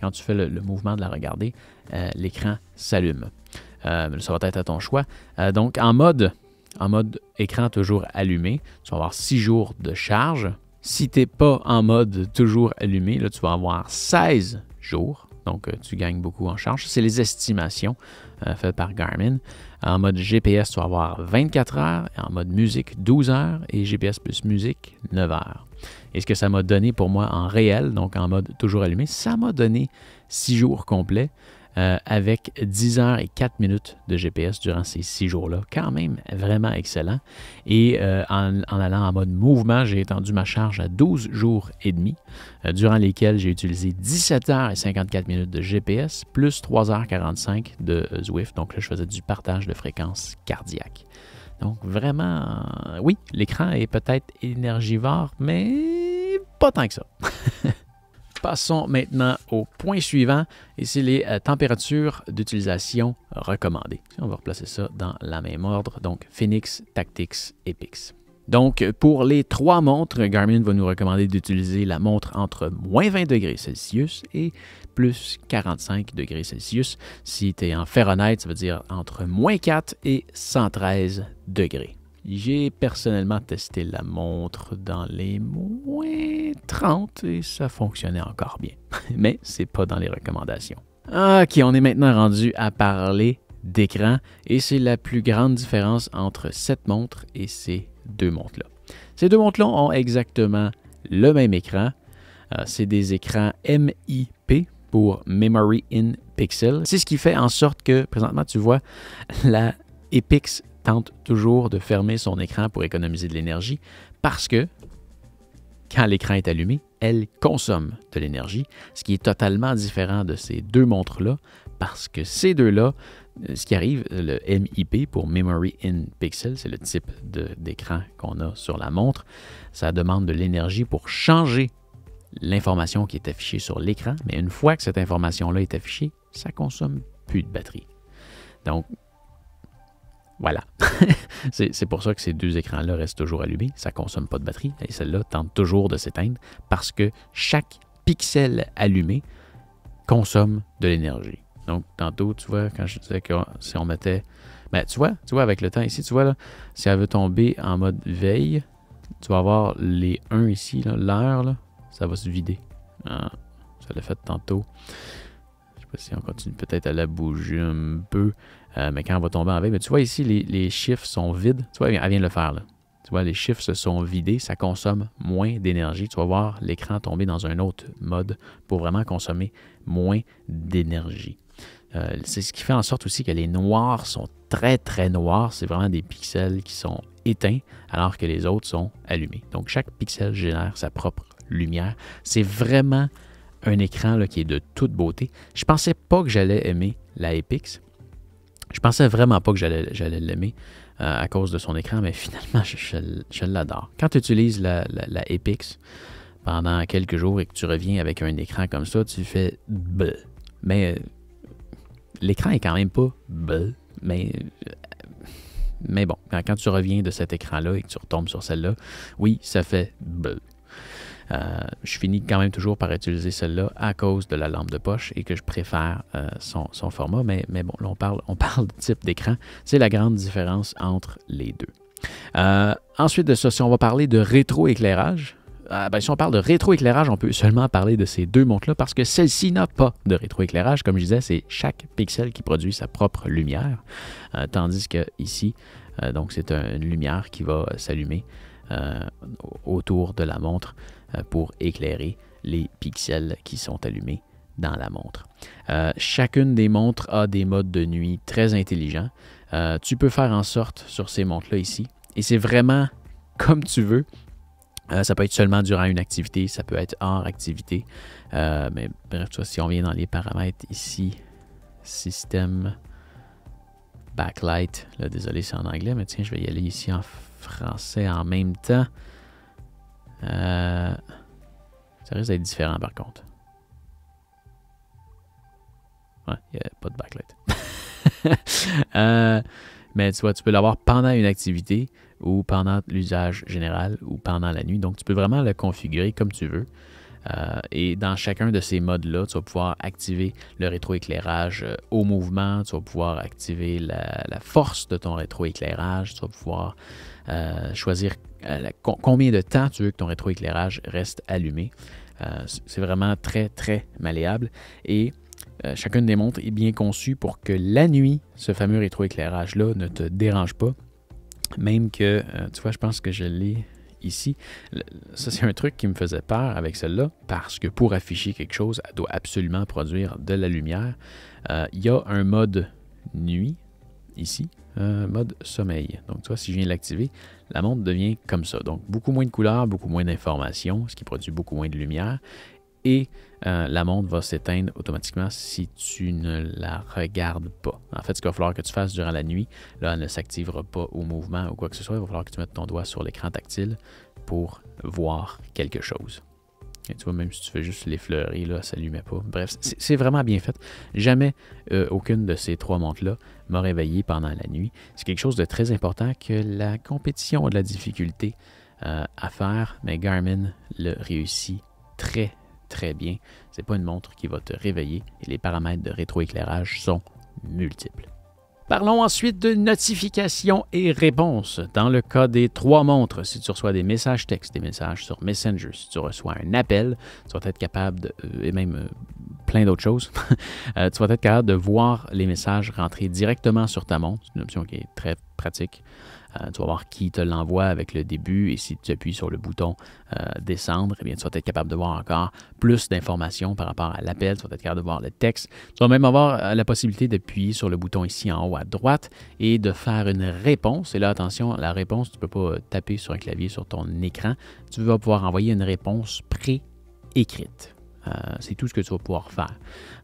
S1: quand tu fais le, mouvement de la regarder, euh, l'écran s'allume. Euh, ça va être à ton choix. donc, en mode, en mode écran toujours allumé, tu vas avoir six jours de charge si tu n'es pas en mode toujours allumé, là, tu vas avoir 16 jours. Donc, euh, tu gagnes beaucoup en charge. C'est les estimations euh, faites par Garmin. En mode GPS, tu vas avoir 24 heures. En mode musique, 12 heures. Et GPS plus musique, 9 heures. Et ce que ça m'a donné pour moi en réel, donc en mode toujours allumé, ça m'a donné 6 jours complets euh, avec 10 heures et 4 minutes de GPS durant ces 6 jours-là. Quand même vraiment excellent. Et euh, en, allant en mode mouvement, j'ai étendu ma charge à 12 jours et demi, euh, durant lesquels j'ai utilisé 17 heures et 54 minutes de GPS, plus 3h45 de Zwift. Donc là, je faisais du partage de fréquences cardiaques. Donc vraiment, oui, l'écran est peut-être énergivore, mais pas tant que ça. Passons maintenant au point suivant, et c'est les euh, températures d'utilisation recommandées. On va replacer ça dans la même ordre, donc Phoenix, Tactics, Epix. Donc, pour les trois montres, Garmin va nous recommander d'utiliser la montre entre moins 20 degrés Celsius et plus 45 degrés Celsius. Si tu es en Fahrenheit, ça veut dire entre moins 4 et 113 degrés. J'ai personnellement testé la montre dans les moins 30 et ça fonctionnait encore bien. Mais c'est pas dans les recommandations. Ok, ah, on est maintenant rendu à parler d'écran et c'est la plus grande différence entre cette montre et ces deux montres-là. Ces deux montres-là ont exactement le même écran. Euh, c'est des écrans MIP pour Memory in Pixel. C'est ce qui fait en sorte que présentement tu vois la Epix tente toujours de fermer son écran pour économiser de l'énergie parce que quand l'écran est allumé, elle consomme de l'énergie, ce qui est totalement différent de ces deux montres-là parce que ces deux-là, euh, ce qui arrive, le MIP pour Memory in Pixel, c'est le type d'écran qu'on a sur la montre, ça demande de l'énergie pour changer l'information qui est affichée sur l'écran, mais une fois que cette information-là est affichée, ça consomme plus de batterie. Donc, voilà. c'est pour ça que ces deux écrans-là restent toujours allumés. Ça ne consomme pas de batterie et celle-là tente toujours de s'éteindre parce que chaque pixel allumé consomme de l'énergie. Donc, tantôt, tu vois, quand je disais que si on mettait. Ben, tu vois, tu vois, avec le temps ici, tu vois, là, si elle veut tomber en mode veille, tu vas avoir les 1 ici, l'heure, ça va se vider. Ah, ça l'a fait tantôt si on continue peut-être à la bouger un peu. Euh, mais quand on va tomber en veille, mais tu vois ici, les, chiffres sont vides. Tu vois, elle vient de le faire là. Tu vois, les chiffres se sont vidés, ça consomme moins d'énergie. Tu vas voir l'écran tomber dans un autre mode pour vraiment consommer moins d'énergie. Euh, c'est ce qui fait en sorte aussi que les noirs sont très très noirs. C'est vraiment des pixels qui sont éteints alors que les autres sont allumés. Donc chaque pixel génère sa propre lumière. C'est vraiment un écran qui est de toute beauté. Je pensais pas que j'allais aimer la Epix. Je pensais vraiment pas que j'allais l'aimer euh, à cause de son écran, mais finalement, je, l'adore. Quand tu utilises la, la, Epix pendant quelques jours et que tu reviens avec un écran comme ça, tu fais bleu. Mais euh, l'écran est quand même pas bleu, mais euh, mais bon, quand, tu reviens de cet écran-là et que tu retombes sur celle-là, oui, ça fait bleu. Euh, je finis quand même toujours par utiliser celle-là à cause de la lampe de poche et que je préfère euh, son, format. Mais, bon, là, on parle, on de type d'écran. C'est la grande différence entre les deux. Euh, ensuite de ça, si on va parler de rétroéclairage, éclairage ben, si on parle de rétroéclairage, on peut seulement parler de ces deux montres-là parce que celle-ci n'a pas de rétroéclairage. Comme je disais, c'est chaque pixel qui produit sa propre lumière, tandis que ici, donc c'est une lumière qui va s'allumer autour de la montre euh, pour éclairer les pixels qui sont allumés dans la montre. Euh, chacune des montres a des modes de nuit très intelligents. Euh, tu peux faire en sorte sur ces montres-là ici, et c'est vraiment comme tu veux. ça peut être seulement durant une activité, ça peut être hors activité. mais bref, si on vient dans les paramètres ici, système, backlight, là désolé c'est en anglais, mais tiens, je vais y aller ici en français en même temps. Euh, ça risque d'être différent par contre. Ouais, il n'y a pas de backlight. Euh, mais tu vois, tu peux l'avoir pendant une activité ou pendant l'usage général ou pendant la nuit. Donc, tu peux vraiment le configurer comme tu veux. Euh, et dans chacun de ces modes-là, tu vas pouvoir activer le rétroéclairage au mouvement, tu vas pouvoir activer la, force de ton rétroéclairage, tu vas pouvoir choisir euh, combien de temps tu veux que ton rétroéclairage reste allumé. Euh, c'est vraiment très, très malléable. Et euh, chacune des montres est bien conçue pour que la nuit, ce fameux rétroéclairage-là ne te dérange pas. Même que, tu vois, je pense que je l'ai ici. Ça, c'est un truc qui me faisait peur avec celle-là, parce que pour afficher quelque chose, elle doit absolument produire de la lumière. Il y a un mode nuit ici, euh, mode sommeil. Donc, toi, si je viens l'activer, la montre devient comme ça. Donc, beaucoup moins de couleurs, beaucoup moins d'informations, ce qui produit beaucoup moins de lumière. Et euh, la montre va s'éteindre automatiquement si tu ne la regardes pas. En fait, ce qu'il va falloir que tu fasses durant la nuit, là, elle ne s'activera pas au mouvement ou quoi que ce soit. Il va falloir que tu mettes ton doigt sur l'écran tactile pour voir quelque chose. Et tu vois, même si tu fais juste l'effleurer, là, ça s'allumait pas. Bref, c'est vraiment bien fait. Jamais euh, aucune de ces trois montres-là m'a réveillé pendant la nuit. C'est quelque chose de très important que la compétition a de la difficulté euh, à faire, mais Garmin le réussit très, très bien. C'est pas une montre qui va te réveiller et les paramètres de rétroéclairage sont multiples. Parlons ensuite de notifications et réponses. Dans le cas des trois montres, si tu reçois des messages textes, des messages sur Messenger, si tu reçois un appel, tu vas être capable, euh, et même euh, plein d'autres choses, euh, tu vas être capable de voir les messages rentrer directement sur ta montre. C'est une option qui est très pratique. Euh, tu vas voir qui te l'envoie avec le début et si tu appuies sur le bouton euh, descendre, eh bien, tu vas être capable de voir encore plus d'informations par rapport à l'appel. Tu vas être capable de voir le texte. Tu vas même avoir euh, la possibilité d'appuyer sur le bouton ici en haut à droite et de faire une réponse. Et là, attention, la réponse, tu ne peux pas taper sur un clavier sur ton écran. Tu vas pouvoir envoyer une réponse pré-écrite. Euh, c'est tout ce que tu vas pouvoir faire.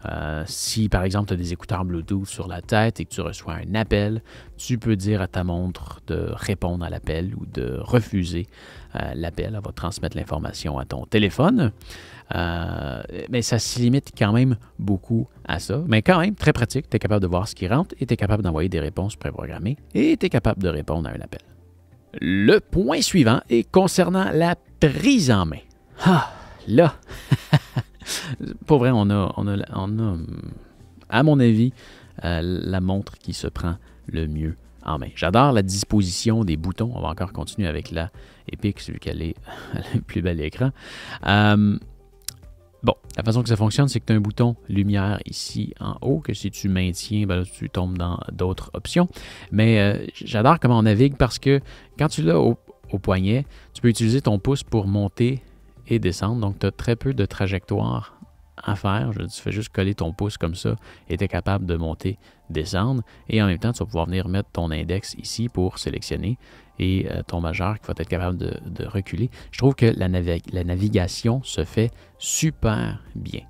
S1: Euh, si par exemple tu as des écouteurs Bluetooth sur la tête et que tu reçois un appel, tu peux dire à ta montre de répondre à l'appel ou de refuser euh, l'appel. Elle va transmettre l'information à ton téléphone. mais ça se limite quand même beaucoup à ça. Mais quand même, très pratique. Tu es capable de voir ce qui rentre et tu es capable d'envoyer des réponses préprogrammées et tu es capable de répondre à un appel. Le point suivant est concernant la prise en main. Ah, là, Pour vrai, on a, à mon avis, euh, la montre qui se prend le mieux en main. J'adore la disposition des boutons. On va encore continuer avec la épique, celui qu'elle est le plus bel écran. Euh, bon, la façon que ça fonctionne, c'est que tu as un bouton lumière ici en haut, que si tu maintiens, ben tu tombes dans d'autres options. Mais euh, j'adore comment on navigue parce que quand tu l'as au poignet, tu peux utiliser ton pouce pour monter descendre. Donc, tu as très peu de trajectoire à faire. Je, tu fais juste coller ton pouce comme ça et tu es capable de monter, descendre. Et en même temps, tu vas pouvoir venir mettre ton index ici pour sélectionner et euh, ton majeur qui va être capable de, reculer. Je trouve que la, navigation se fait super bien.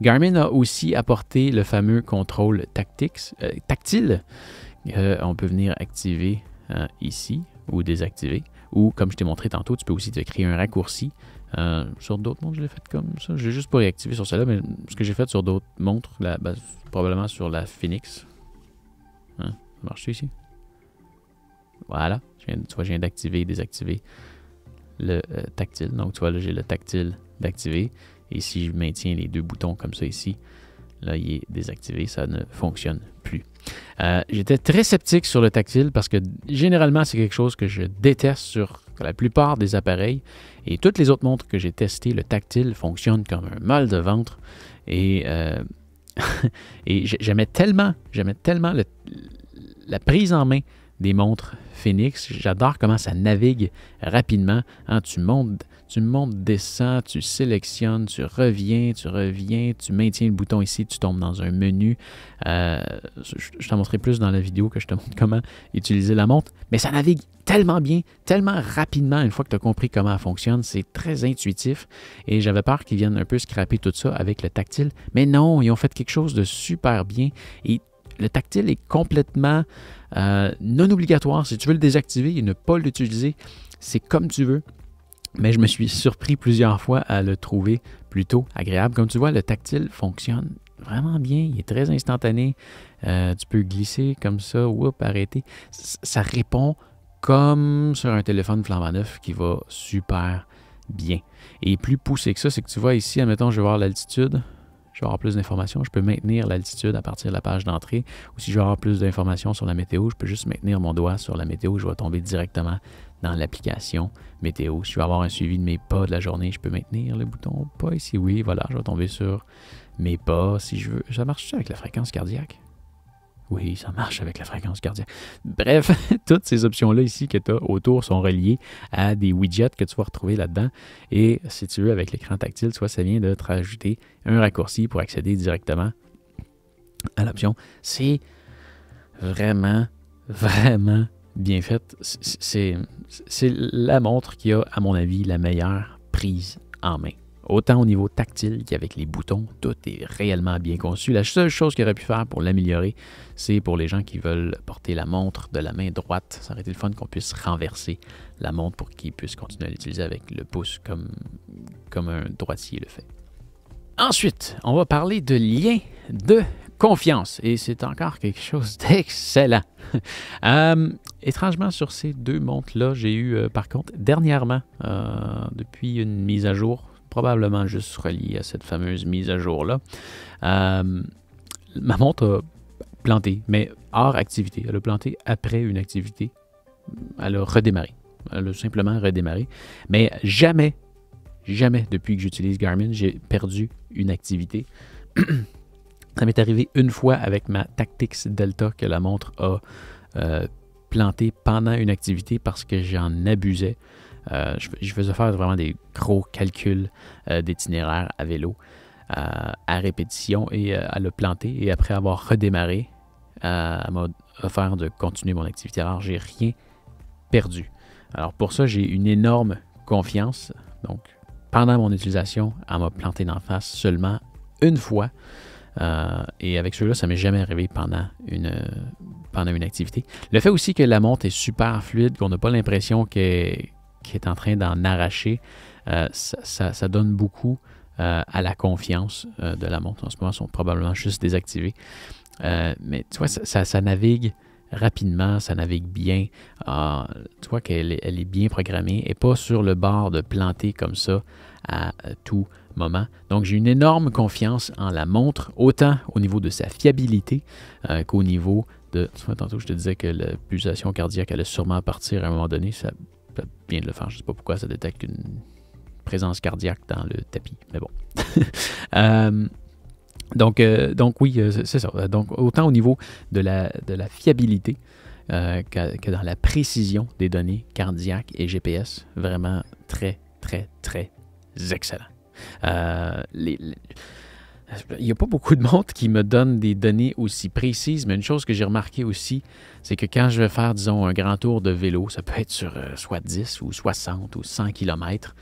S1: Garmin a aussi apporté le fameux contrôle tactique, euh, tactile. Euh, on peut venir activer ici ou désactiver. Ou comme je t'ai montré tantôt, tu peux aussi te créer un raccourci euh, sur d'autres montres, je l'ai fait comme ça. J'ai juste pas réactivé sur celle-là, mais ce que j'ai fait sur d'autres montres, la, ben, probablement sur la Phoenix. Hein? Ça marche ici? Voilà. Je viens, tu je viens d'activer et désactiver le euh, tactile. Donc, tu vois, là, j'ai le tactile d'activer. Et si je maintiens les deux boutons comme ça ici, là, il est désactivé. Ça ne fonctionne plus. Euh, j'étais très sceptique sur le tactile parce que généralement, c'est quelque chose que je déteste sur la plupart des appareils et toutes les autres montres que j'ai testées, le tactile fonctionne comme un mal de ventre. Et, euh, j'aimais tellement, j'aimais tellement la prise en main des montres Phoenix. J'adore comment ça navigue rapidement. Hein, tu montes tu montes, descends, tu sélectionnes, tu reviens, tu reviens, tu maintiens le bouton ici, tu tombes dans un menu. Euh, je t'en montrerai plus dans la vidéo que je te montre comment utiliser la montre, mais ça navigue tellement bien, tellement rapidement une fois que tu as compris comment elle fonctionne. C'est très intuitif et j'avais peur qu'ils viennent un peu scraper tout ça avec le tactile, mais non, ils ont fait quelque chose de super bien et le tactile est complètement euh, non obligatoire. Si tu veux le désactiver et ne pas l'utiliser, c'est comme tu veux mais je me suis surpris plusieurs fois à le trouver plutôt agréable. Comme tu vois, le tactile fonctionne vraiment bien, il est très instantané. Euh, tu peux glisser comme ça, ou arrêter. Ça répond comme sur un téléphone flambant neuf qui va super bien. Et plus poussé que ça, c'est que tu vois ici, admettons, je vais voir l'altitude. Je vais avoir plus d'informations. Je peux maintenir l'altitude à partir de la page d'entrée. Ou si je veux avoir plus d'informations sur la météo, je peux juste maintenir mon doigt sur la météo. Je vais tomber directement dans l'application météo. Si je veux avoir un suivi de mes pas de la journée, je peux maintenir le bouton pas ici. Oui, voilà, je vais tomber sur mes pas si je veux. Ça marche avec la fréquence cardiaque? Oui, ça marche avec la fréquence cardiaque. Bref, toutes ces options-là ici que tu as autour sont reliées à des widgets que tu vas retrouver là-dedans. Et si tu veux, avec l'écran tactile, soit ça vient de te rajouter un raccourci pour accéder directement à l'option. C'est vraiment, vraiment bien faite, c'est la montre qui a, à mon avis, la meilleure prise en main. Autant au niveau tactile qu'avec les boutons, tout est réellement bien conçu. La seule chose qu'il aurait pu faire pour l'améliorer, c'est pour les gens qui veulent porter la montre de la main droite. Ça aurait été le fun qu'on puisse renverser la montre pour qu'ils puissent continuer à l'utiliser avec le pouce comme, comme un droitier le fait. Ensuite, on va parler de liens de confiance. Et c'est encore quelque chose d'excellent. Euh, étrangement, sur ces deux montres-là, j'ai eu, euh, par contre, dernièrement, euh, depuis une mise à jour, probablement juste reliée à cette fameuse mise à jour-là, ma montre a planté, mais hors activité. Elle a planté après une activité. Elle a redémarré. Elle a simplement redémarré. Mais jamais, jamais depuis que j'utilise Garmin, j'ai perdu une activité. Ça m'est arrivé une fois avec ma Tactics Delta que la montre a euh, planté pendant une activité parce que j'en abusais. Euh, je, faisais faire vraiment des gros calculs euh, d'itinéraire à vélo à répétition et à le planter. Et après avoir redémarré, elle m'a offert de continuer mon activité. Alors, j'ai rien perdu. Alors, pour ça, j'ai une énorme confiance. Donc, pendant mon utilisation, elle m'a planté d'en face seulement une fois. Euh, et avec celui là ça m'est jamais arrivé pendant une, pendant une activité. Le fait aussi que la montre est super fluide, qu'on n'a pas l'impression qu'elle est en train d'en arracher, euh, ça, donne beaucoup euh, à la confiance de la montre. En ce moment, elles sont probablement juste désactivées. mais tu vois, ça, navigue rapidement, ça navigue bien. Ah, tu vois qu'elle est bien programmée et pas sur le bord de planter comme ça à tout moment. Donc, j'ai une énorme confiance en la montre, autant au niveau de sa fiabilité euh, qu'au niveau de. Tu tantôt, je te disais que la pulsation cardiaque allait sûrement partir à un moment donné. Ça, vient de le faire. Je ne sais pas pourquoi ça détecte une présence cardiaque dans le tapis. Mais bon. Euh, donc, euh, donc, oui, c'est ça. Donc, autant au niveau de la, de la fiabilité que, que, dans la précision des données cardiaques et GPS, vraiment très, très, très excellent. Euh, il n'y a pas beaucoup de montres qui me donnent des données aussi précises, mais une chose que j'ai remarqué aussi, c'est que quand je vais faire, disons, un grand tour de vélo, ça peut être sur euh, soit 10 ou 60 ou 100 km,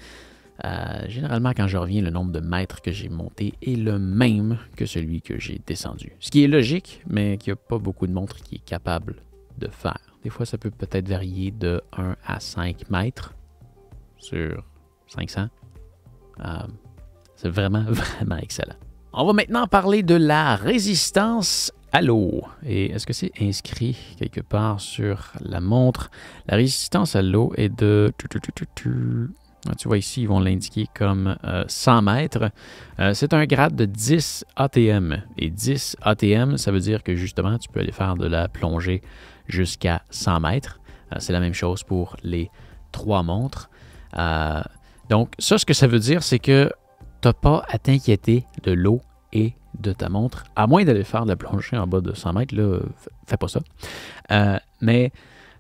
S1: euh, généralement, quand je reviens, le nombre de mètres que j'ai monté est le même que celui que j'ai descendu. Ce qui est logique, mais qu'il n'y a pas beaucoup de montres qui est capable de faire. Des fois, ça peut peut-être varier de 1 à 5 mètres sur 500. Euh, c'est vraiment, vraiment excellent. On va maintenant parler de la résistance à l'eau. Et est-ce que c'est inscrit quelque part sur la montre? La résistance à l'eau est de... Tu ah, vois ici, ils vont l'indiquer comme 100 euh, mètres. Euh, c'est un grade de 10 ATM. Et 10 ATM, ça veut dire que justement, tu peux aller faire de la plongée jusqu'à 100 mètres. c'est la même chose pour les trois montres. Donc, ça, ce que ça veut dire, c'est que tu n'as pas à t'inquiéter de l'eau et de ta montre, à moins d'aller faire de la plongée en bas de 100 mètres, là, fais pas ça. Euh, mais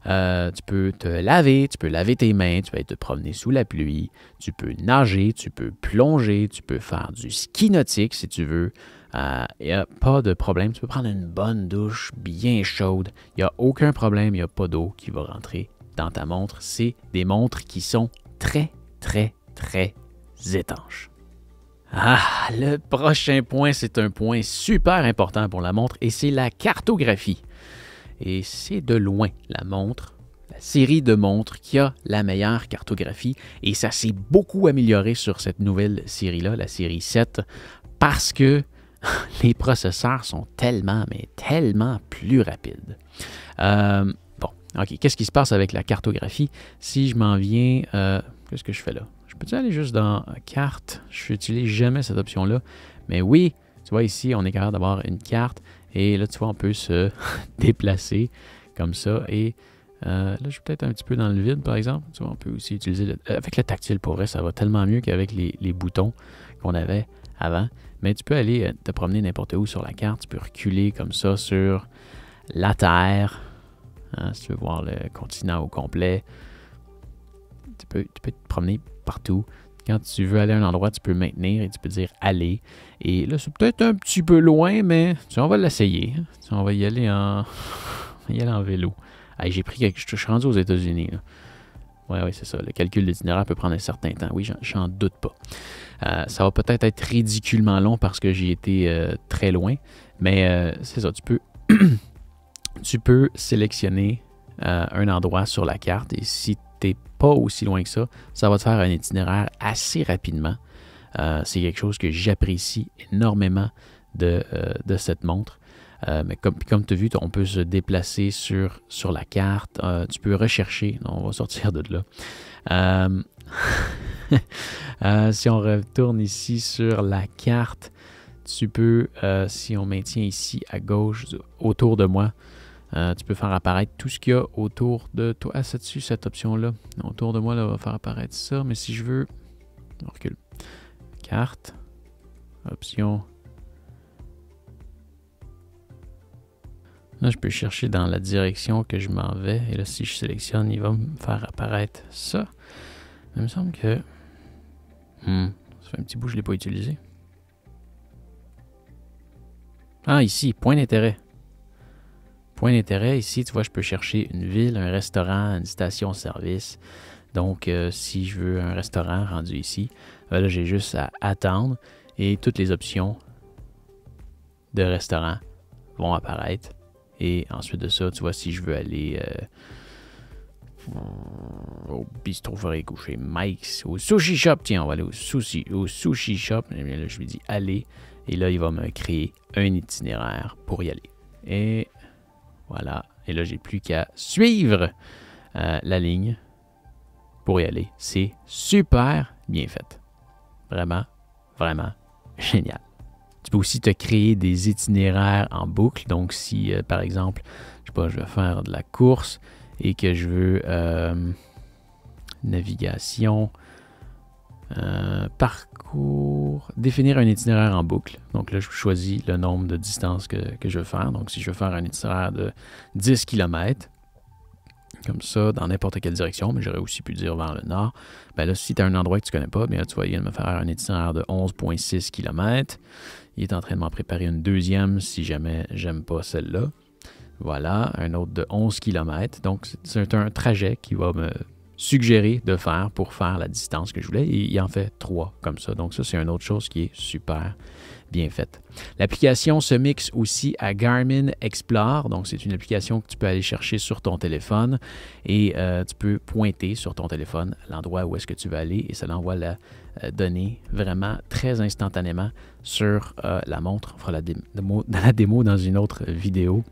S1: euh, tu peux te laver, tu peux laver tes mains, tu peux te promener sous la pluie, tu peux nager, tu peux plonger, tu peux faire du ski nautique si tu veux. Il euh, n'y a pas de problème. Tu peux prendre une bonne douche bien chaude. Il n'y a aucun problème. Il n'y a pas d'eau qui va rentrer dans ta montre. C'est des montres qui sont très, très, très étanche. Ah, le prochain point, c'est un point super important pour la montre et c'est la cartographie. Et c'est de loin la montre, la série de montres qui a la meilleure cartographie et ça s'est beaucoup amélioré sur cette nouvelle série-là, la série 7, parce que les processeurs sont tellement, mais tellement plus rapides. Euh, bon, ok, qu'est-ce qui se passe avec la cartographie si je m'en viens... Euh, Qu'est-ce que je fais là? Je peux-tu aller juste dans carte? Je n'utilise jamais cette option-là. Mais oui, tu vois ici, on est capable d'avoir une carte. Et là, tu vois, on peut se déplacer comme ça. Et euh, là, je suis peut-être un petit peu dans le vide, par exemple. Tu vois, on peut aussi utiliser... Euh, avec le tactile, pour vrai, ça va tellement mieux qu'avec les, boutons qu'on avait avant. Mais tu peux aller euh, te promener n'importe où sur la carte. Tu peux reculer comme ça sur la Terre. Hein, si tu veux voir le continent au complet tu peux, peux te promener partout. Quand tu veux aller à un endroit, tu peux maintenir et tu peux dire aller. Et là, c'est peut-être un petit peu loin, mais on va l'essayer. on va y aller en, y aller en vélo. J'ai pris quelque Je suis rendu aux États-Unis. Oui, oui, c'est ça. Le calcul d'itinéraire peut prendre un certain temps. Oui, j'en doute pas. Euh, ça va peut-être être ridiculement long parce que j'ai été euh, très loin. Mais euh, c'est ça. Tu peux, tu peux sélectionner un endroit sur la carte et si tu pas aussi loin que ça. Ça va te faire un itinéraire assez rapidement. Euh, c'est quelque chose que j'apprécie énormément de, euh, cette montre. Euh, mais comme, comme tu as vu, on peut se déplacer sur, sur la carte. tu peux rechercher. on va sortir de là. si on retourne ici sur la carte, tu peux, si on maintient ici à gauche autour de moi, euh, tu peux faire apparaître tout ce qu'il y a autour de toi. Ah, c'est dessus cette option-là. Autour de moi, là, va faire apparaître ça. Mais si je veux. On recule. Carte. Option. Là, je peux chercher dans la direction que je m'en vais. Et là, si je sélectionne, il va me faire apparaître ça. il me semble que. Hmm. Ça fait un petit bout, je ne l'ai pas utilisé. Ah, ici, point d'intérêt. Point d'intérêt, ici, tu vois, je peux chercher une ville, un restaurant, une station-service. Donc, euh, si je veux un restaurant rendu ici, euh, là, j'ai juste à attendre et toutes les options de restaurant vont apparaître. Et ensuite de ça, tu vois, si je veux aller euh, au bistrot ferré coucher Mike's, au sushi shop, tiens, on va aller au sushi, au sushi shop. Eh je lui dis allez Et là, il va me créer un itinéraire pour y aller. Et voilà. Et là, j'ai plus qu'à suivre euh, la ligne pour y aller. C'est super bien fait. Vraiment, vraiment génial. Tu peux aussi te créer des itinéraires en boucle. Donc, si euh, par exemple, je sais pas, je vais faire de la course et que je veux euh, navigation, euh, parcours, définir un itinéraire en boucle. Donc là, je choisis le nombre de distances que, je veux faire. Donc si je veux faire un itinéraire de 10 km, comme ça, dans n'importe quelle direction, mais j'aurais aussi pu dire vers le nord, ben là, si tu as un endroit que tu connais pas, bien tu vas y me faire un itinéraire de 11,6 km. Il est en train de m'en préparer une deuxième si jamais j'aime pas celle-là. Voilà, un autre de 11 km. Donc, c'est un trajet qui va me suggéré de faire pour faire la distance que je voulais. Et il en fait trois comme ça. Donc ça, c'est une autre chose qui est super bien faite. L'application se mixe aussi à Garmin Explore. Donc c'est une application que tu peux aller chercher sur ton téléphone et euh, tu peux pointer sur ton téléphone l'endroit où est-ce que tu veux aller et ça l'envoie la euh, donnée vraiment très instantanément sur euh, la montre. On fera la démo dans une autre vidéo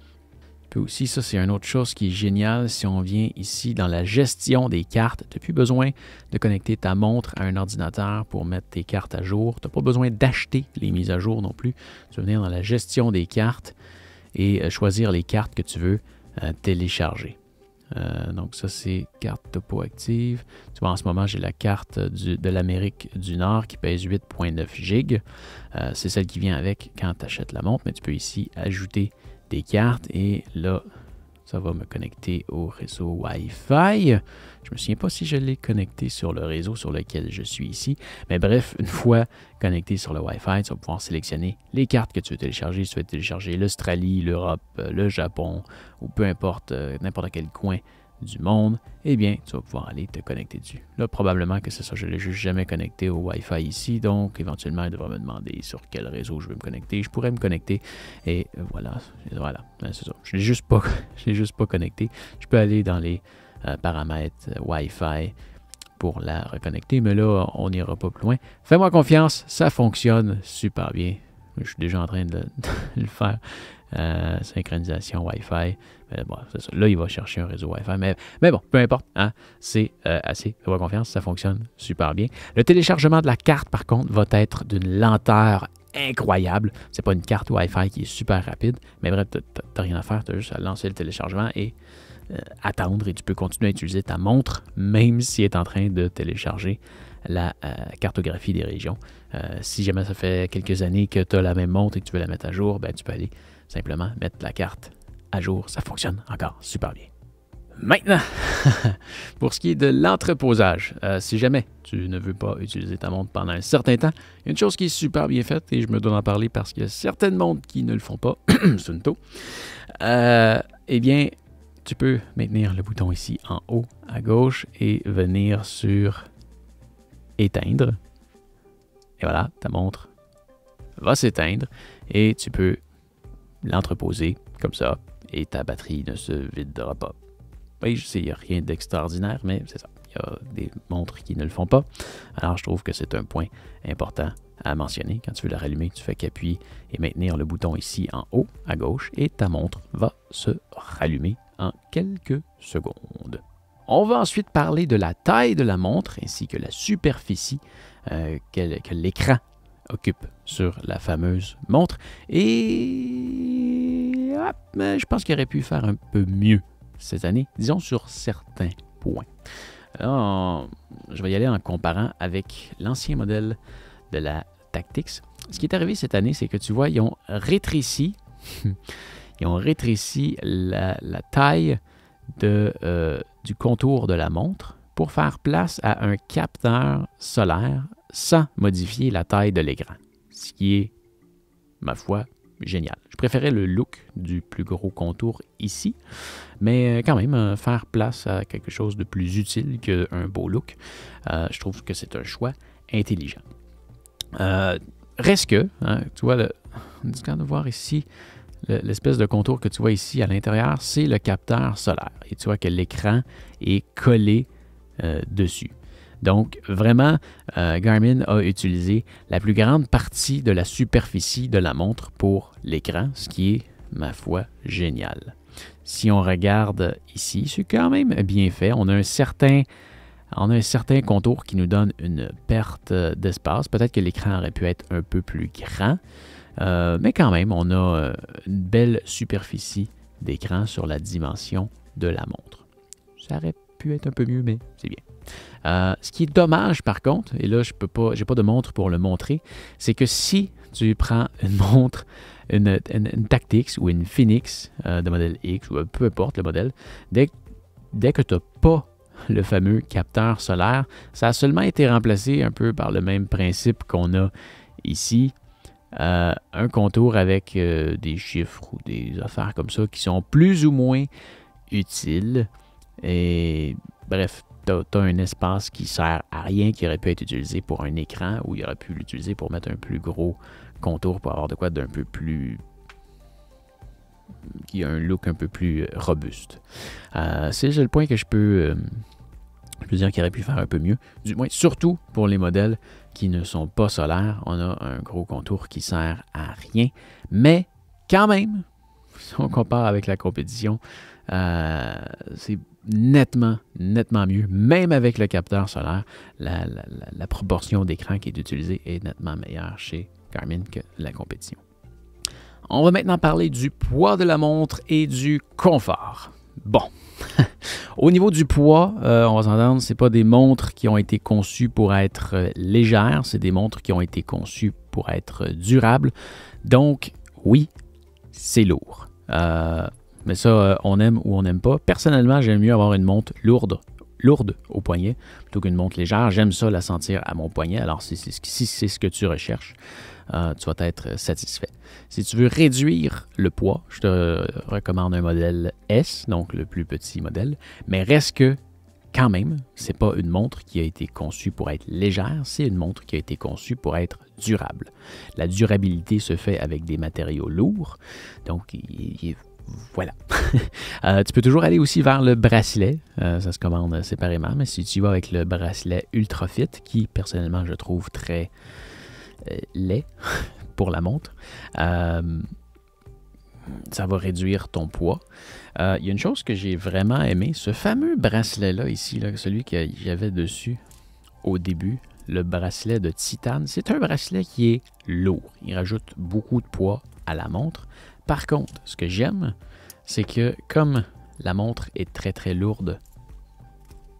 S1: aussi, ça, c'est une autre chose qui est géniale si on vient ici dans la gestion des cartes. Tu n'as plus besoin de connecter ta montre à un ordinateur pour mettre tes cartes à jour. Tu n'as pas besoin d'acheter les mises à jour non plus. Tu vas venir dans la gestion des cartes et euh, choisir les cartes que tu veux euh, télécharger. Euh, donc ça, c'est carte topo active. Tu vois, en ce moment, j'ai la carte de l'Amérique du Nord qui pèse 8.9 gigs. c'est celle qui vient avec quand tu achètes la montre, mais tu peux ici ajouter des cartes. Et là, ça va me connecter au réseau Wi-Fi. Je ne me souviens pas si je l'ai connecté sur le réseau sur lequel je suis ici. Mais bref, une fois connecté sur le Wi-Fi, tu vas pouvoir sélectionner les cartes que tu veux télécharger. Si tu veux télécharger l'Australie, l'Europe, le Japon ou peu importe, euh, n'importe quel coin du monde, eh bien, tu vas pouvoir aller te connecter dessus. Là, probablement que c'est ça, je ne l'ai juste jamais connecté au Wi-Fi ici, donc éventuellement, il devra me demander sur quel réseau je veux me connecter. Je pourrais me connecter et voilà, voilà, hein, c'est ça. Je ne l'ai juste, pas, juste pas connecté. Je peux aller dans les euh, paramètres euh, Wi-Fi pour la reconnecter, mais là, on n'ira pas plus loin. Fais-moi confiance, ça fonctionne super bien. Je suis déjà en train de, le faire. Euh, synchronisation Wi-Fi. Ben, Là, il va chercher un réseau Wi-Fi. Mais, bon, peu importe. Hein. c'est euh, assez. Fais-moi confiance, ça fonctionne super bien. Le téléchargement de la carte, par contre, va être d'une lenteur incroyable. C'est pas une carte Wi-Fi qui est super rapide, mais bref, tu n'as rien à faire, Tu as juste à lancer le téléchargement et euh, attendre et tu peux continuer à utiliser ta montre même si est en train de télécharger la euh, cartographie des régions. si jamais ça fait quelques années que tu as la même montre et que tu veux la mettre à jour, ben, tu peux aller simplement mettre la carte à jour, ça fonctionne encore super bien. Maintenant, pour ce qui est de l'entreposage, euh, si jamais tu ne veux pas utiliser ta montre pendant un certain temps, une chose qui est super bien faite, et je me donne en parler parce qu'il y a certaines montres qui ne le font pas, Sunto, euh, eh bien, tu peux maintenir le bouton ici en haut à gauche et venir sur éteindre. Et voilà, ta montre va s'éteindre et tu peux l'entreposer comme ça et ta batterie ne se videra pas. Oui, je sais, il n'y a rien d'extraordinaire, mais c'est ça. Il y a des montres qui ne le font pas. Alors, je trouve que c'est un point important à mentionner. Quand tu veux la rallumer, tu fais qu'appuyer et maintenir le bouton ici en haut à gauche et ta montre va se rallumer en quelques secondes. On va ensuite parler de la taille de la montre ainsi que la superficie euh, que, que l'écran occupe sur la fameuse montre. Et ah, mais je pense qu'il aurait pu faire un peu mieux cette année, disons sur certains points. je vais y aller en comparant avec l'ancien modèle de la Tactics. Ce qui est arrivé cette année, c'est que tu vois, ils ont rétréci, ils ont rétréci la, taille de, euh, du contour de la montre pour faire place à un capteur solaire sans modifier la taille de l'écran, ce qui est, ma foi, génial. Je préférais le look du plus gros contour ici, mais euh, quand même, euh, faire place à quelque chose de plus utile qu'un beau look, euh, je trouve que c'est un choix intelligent. reste que, hein, tu vois, le, on de voir ici, l'espèce de contour que tu vois ici à l'intérieur, c'est le capteur solaire. Et tu vois que l'écran est collé dessus. Donc, vraiment, euh, Garmin a utilisé la plus grande partie de la superficie de la montre pour l'écran, ce qui est, ma foi, génial. Si on regarde ici, c'est quand même bien fait. On a un certain, on a un certain contour qui nous donne une perte d'espace. Peut-être que l'écran aurait pu être un peu plus grand, euh, mais quand même, on a euh, une belle superficie d'écran sur la dimension de la montre. Ça aurait pu être un peu mieux, mais c'est bien. Euh, ce qui est dommage par contre, et là je peux pas, j'ai pas de montre pour le montrer, c'est que si tu prends une montre, une, Tactics ou une Phoenix euh, de modèle X, ou euh, peu importe le modèle, dès, que tu n'as pas le fameux capteur solaire, ça a seulement été remplacé un peu par le même principe qu'on a ici. un contour avec des chiffres ou des affaires comme ça qui sont plus ou moins utiles. Et bref, tu as, un espace qui sert à rien, qui aurait pu être utilisé pour un écran ou il aurait pu l'utiliser pour mettre un plus gros contour pour avoir de quoi d'un peu plus qui a un look un peu plus euh, robuste. Euh, c'est le point que euh, je peux, dire qu'il aurait pu faire un peu mieux. Du moins, surtout pour les modèles qui ne sont pas solaires, on a un gros contour qui sert à rien. Mais quand même, si on compare avec la compétition, c'est nettement, nettement mieux. Même avec le capteur solaire, la, proportion d'écran qui est utilisée est nettement meilleure chez Garmin que la compétition. On va maintenant parler du poids de la montre et du confort. Bon. Au niveau du poids, euh, on va s'entendre, ce pas des montres qui ont été conçues pour être euh, légères, c'est des montres qui ont été conçues pour être durables. Donc, oui, c'est lourd. Euh, mais ça, euh, on aime ou on n'aime pas. Personnellement, j'aime mieux avoir une montre lourde, lourde au poignet plutôt qu'une montre légère. J'aime ça la sentir à mon poignet. Alors, si, c'est ce que tu recherches, euh, tu vas être euh, satisfait. Si tu veux réduire le poids, je te recommande un modèle S, donc le plus petit modèle. Mais reste que quand même, c'est pas une montre qui a été conçue pour être légère, c'est une montre qui a été conçue pour être durable. La durabilité se fait avec des matériaux lourds, donc il est voilà. Euh, tu peux toujours aller aussi vers le bracelet. Euh, ça se commande euh, séparément, mais si tu vas avec le bracelet UltraFit, qui personnellement je trouve très laid pour la montre, ça va réduire ton poids. Il y a une chose que j'ai vraiment aimé, ce fameux bracelet-là ici, là, celui que j'avais dessus au début, le bracelet de titane. C'est un bracelet qui est lourd. Il rajoute beaucoup de poids à la montre. Par contre, ce que j'aime, c'est que comme la montre est très très lourde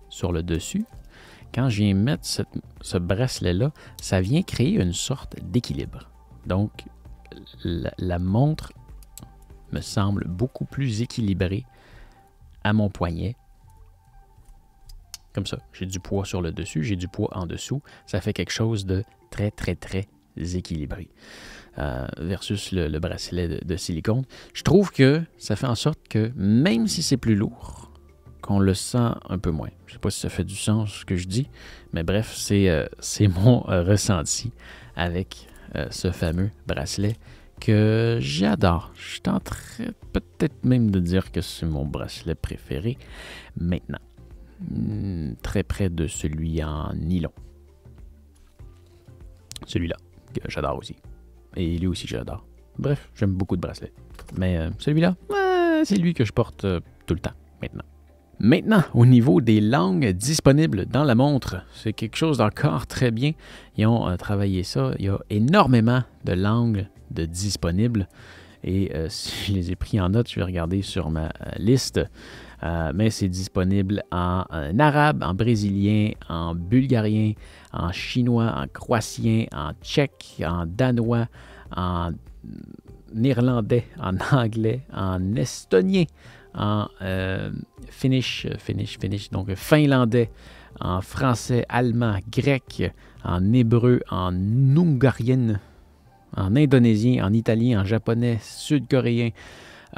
S1: sur le dessus, quand je viens mettre ce, bracelet-là, ça vient créer une sorte d'équilibre. Donc, la, montre me semble beaucoup plus équilibrée à mon poignet. Comme ça, j'ai du poids sur le dessus, j'ai du poids en dessous. Ça fait quelque chose de très, très, très équilibré. Euh, versus le, bracelet de, silicone. Je trouve que ça fait en sorte que même si c'est plus lourd, qu'on le sent un peu moins. Je ne sais pas si ça fait du sens ce que je dis, mais bref, c'est euh, mon euh, ressenti avec ce fameux bracelet que j'adore. Je tenterais peut-être même de dire que c'est mon bracelet préféré maintenant. Hmm, très près de celui en nylon. Celui-là, que j'adore aussi. Et lui aussi, j'adore. Bref, j'aime beaucoup de bracelets. Mais euh, celui-là, c'est lui que je porte euh, tout le temps, maintenant. Maintenant, au niveau des langues disponibles dans la montre, c'est quelque chose d'encore très bien. Ils ont euh, travaillé ça. Il y a énormément de langues de disponibles. Et si je les ai pris en note, je vais regarder sur ma liste. Euh, mais c'est disponible en, arabe, en brésilien, en bulgarien, en chinois, en croatien, en tchèque, en danois, en néerlandais, en anglais, en estonien, en euh, finnish, finnish, finnish, donc finlandais, en français, allemand, grec, en hébreu, en hongarienne, en indonésien, en italien, en japonais, sud-coréen,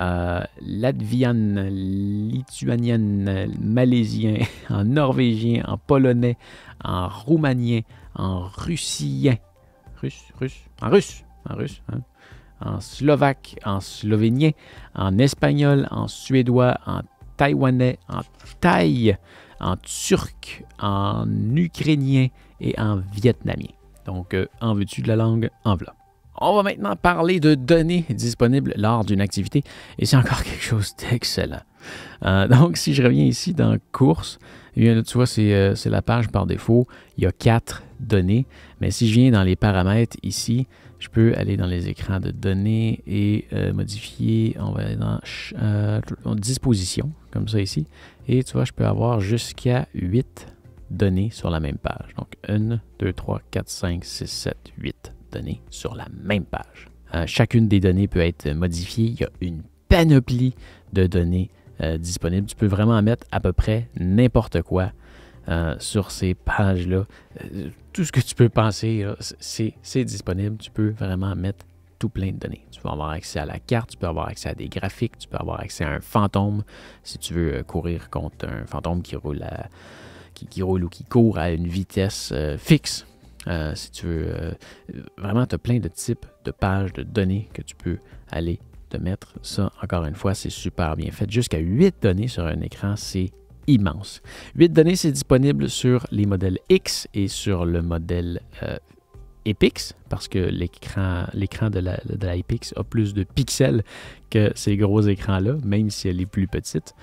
S1: euh, Latviane, lituanienne, malaisien, en norvégien, en polonais, en roumanien, en russien, russe, russe, en russe, en russe, hein. en slovaque, en slovénien, en espagnol, en suédois, en taïwanais, en thaï, en turc, en ukrainien et en vietnamien. Donc, euh, en veux-tu de la langue? enveloppe. On va maintenant parler de données disponibles lors d'une activité et c'est encore quelque chose d'excellent. Euh, donc, si je reviens ici dans course, eh tu vois, euh, c'est la page par défaut. Il y a quatre données, mais si je viens dans les paramètres ici, je peux aller dans les écrans de données et euh, modifier. On va aller dans disposition, comme ça ici. Et tu vois, je peux avoir jusqu'à huit données sur la même page. Donc, 1, 2, 3, 4, 5, 6, 7, 8 données sur la même page. Euh, chacune des données peut être modifiée. Il y a une panoplie de données euh, disponibles. Tu peux vraiment mettre à peu près n'importe quoi euh, sur ces pages-là. tout ce que tu peux penser, c'est disponible. Tu peux vraiment mettre tout plein de données. Tu peux avoir accès à la carte, tu peux avoir accès à des graphiques, tu peux avoir accès à un fantôme si tu veux courir contre un fantôme qui roule qui roule ou qui court à une vitesse fixe euh, si tu veux, euh, vraiment, tu as plein de types de pages, de données que tu peux aller te mettre. Ça, encore une fois, c'est super bien fait. Jusqu'à 8 données sur un écran, c'est immense. 8 données, c'est disponible sur les modèles X et sur le modèle euh, Epix, parce que l'écran, de la, de Epix a plus de pixels que ces gros écrans-là, même si elle est plus petite.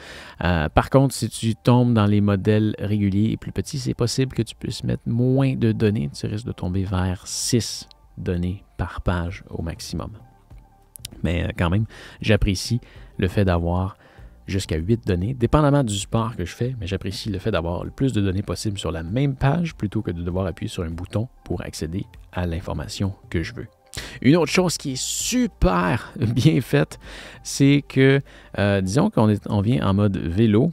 S1: Euh, par contre, si tu tombes dans les modèles réguliers et plus petits, c'est possible que tu puisses mettre moins de données. Tu risques de tomber vers 6 données par page au maximum. Mais euh, quand même, j'apprécie le fait d'avoir jusqu'à 8 données, dépendamment du sport que je fais, mais j'apprécie le fait d'avoir le plus de données possible sur la même page plutôt que de devoir appuyer sur un bouton pour accéder à l'information que je veux. Une autre chose qui est super bien faite, c'est que, euh, disons qu'on vient en mode vélo,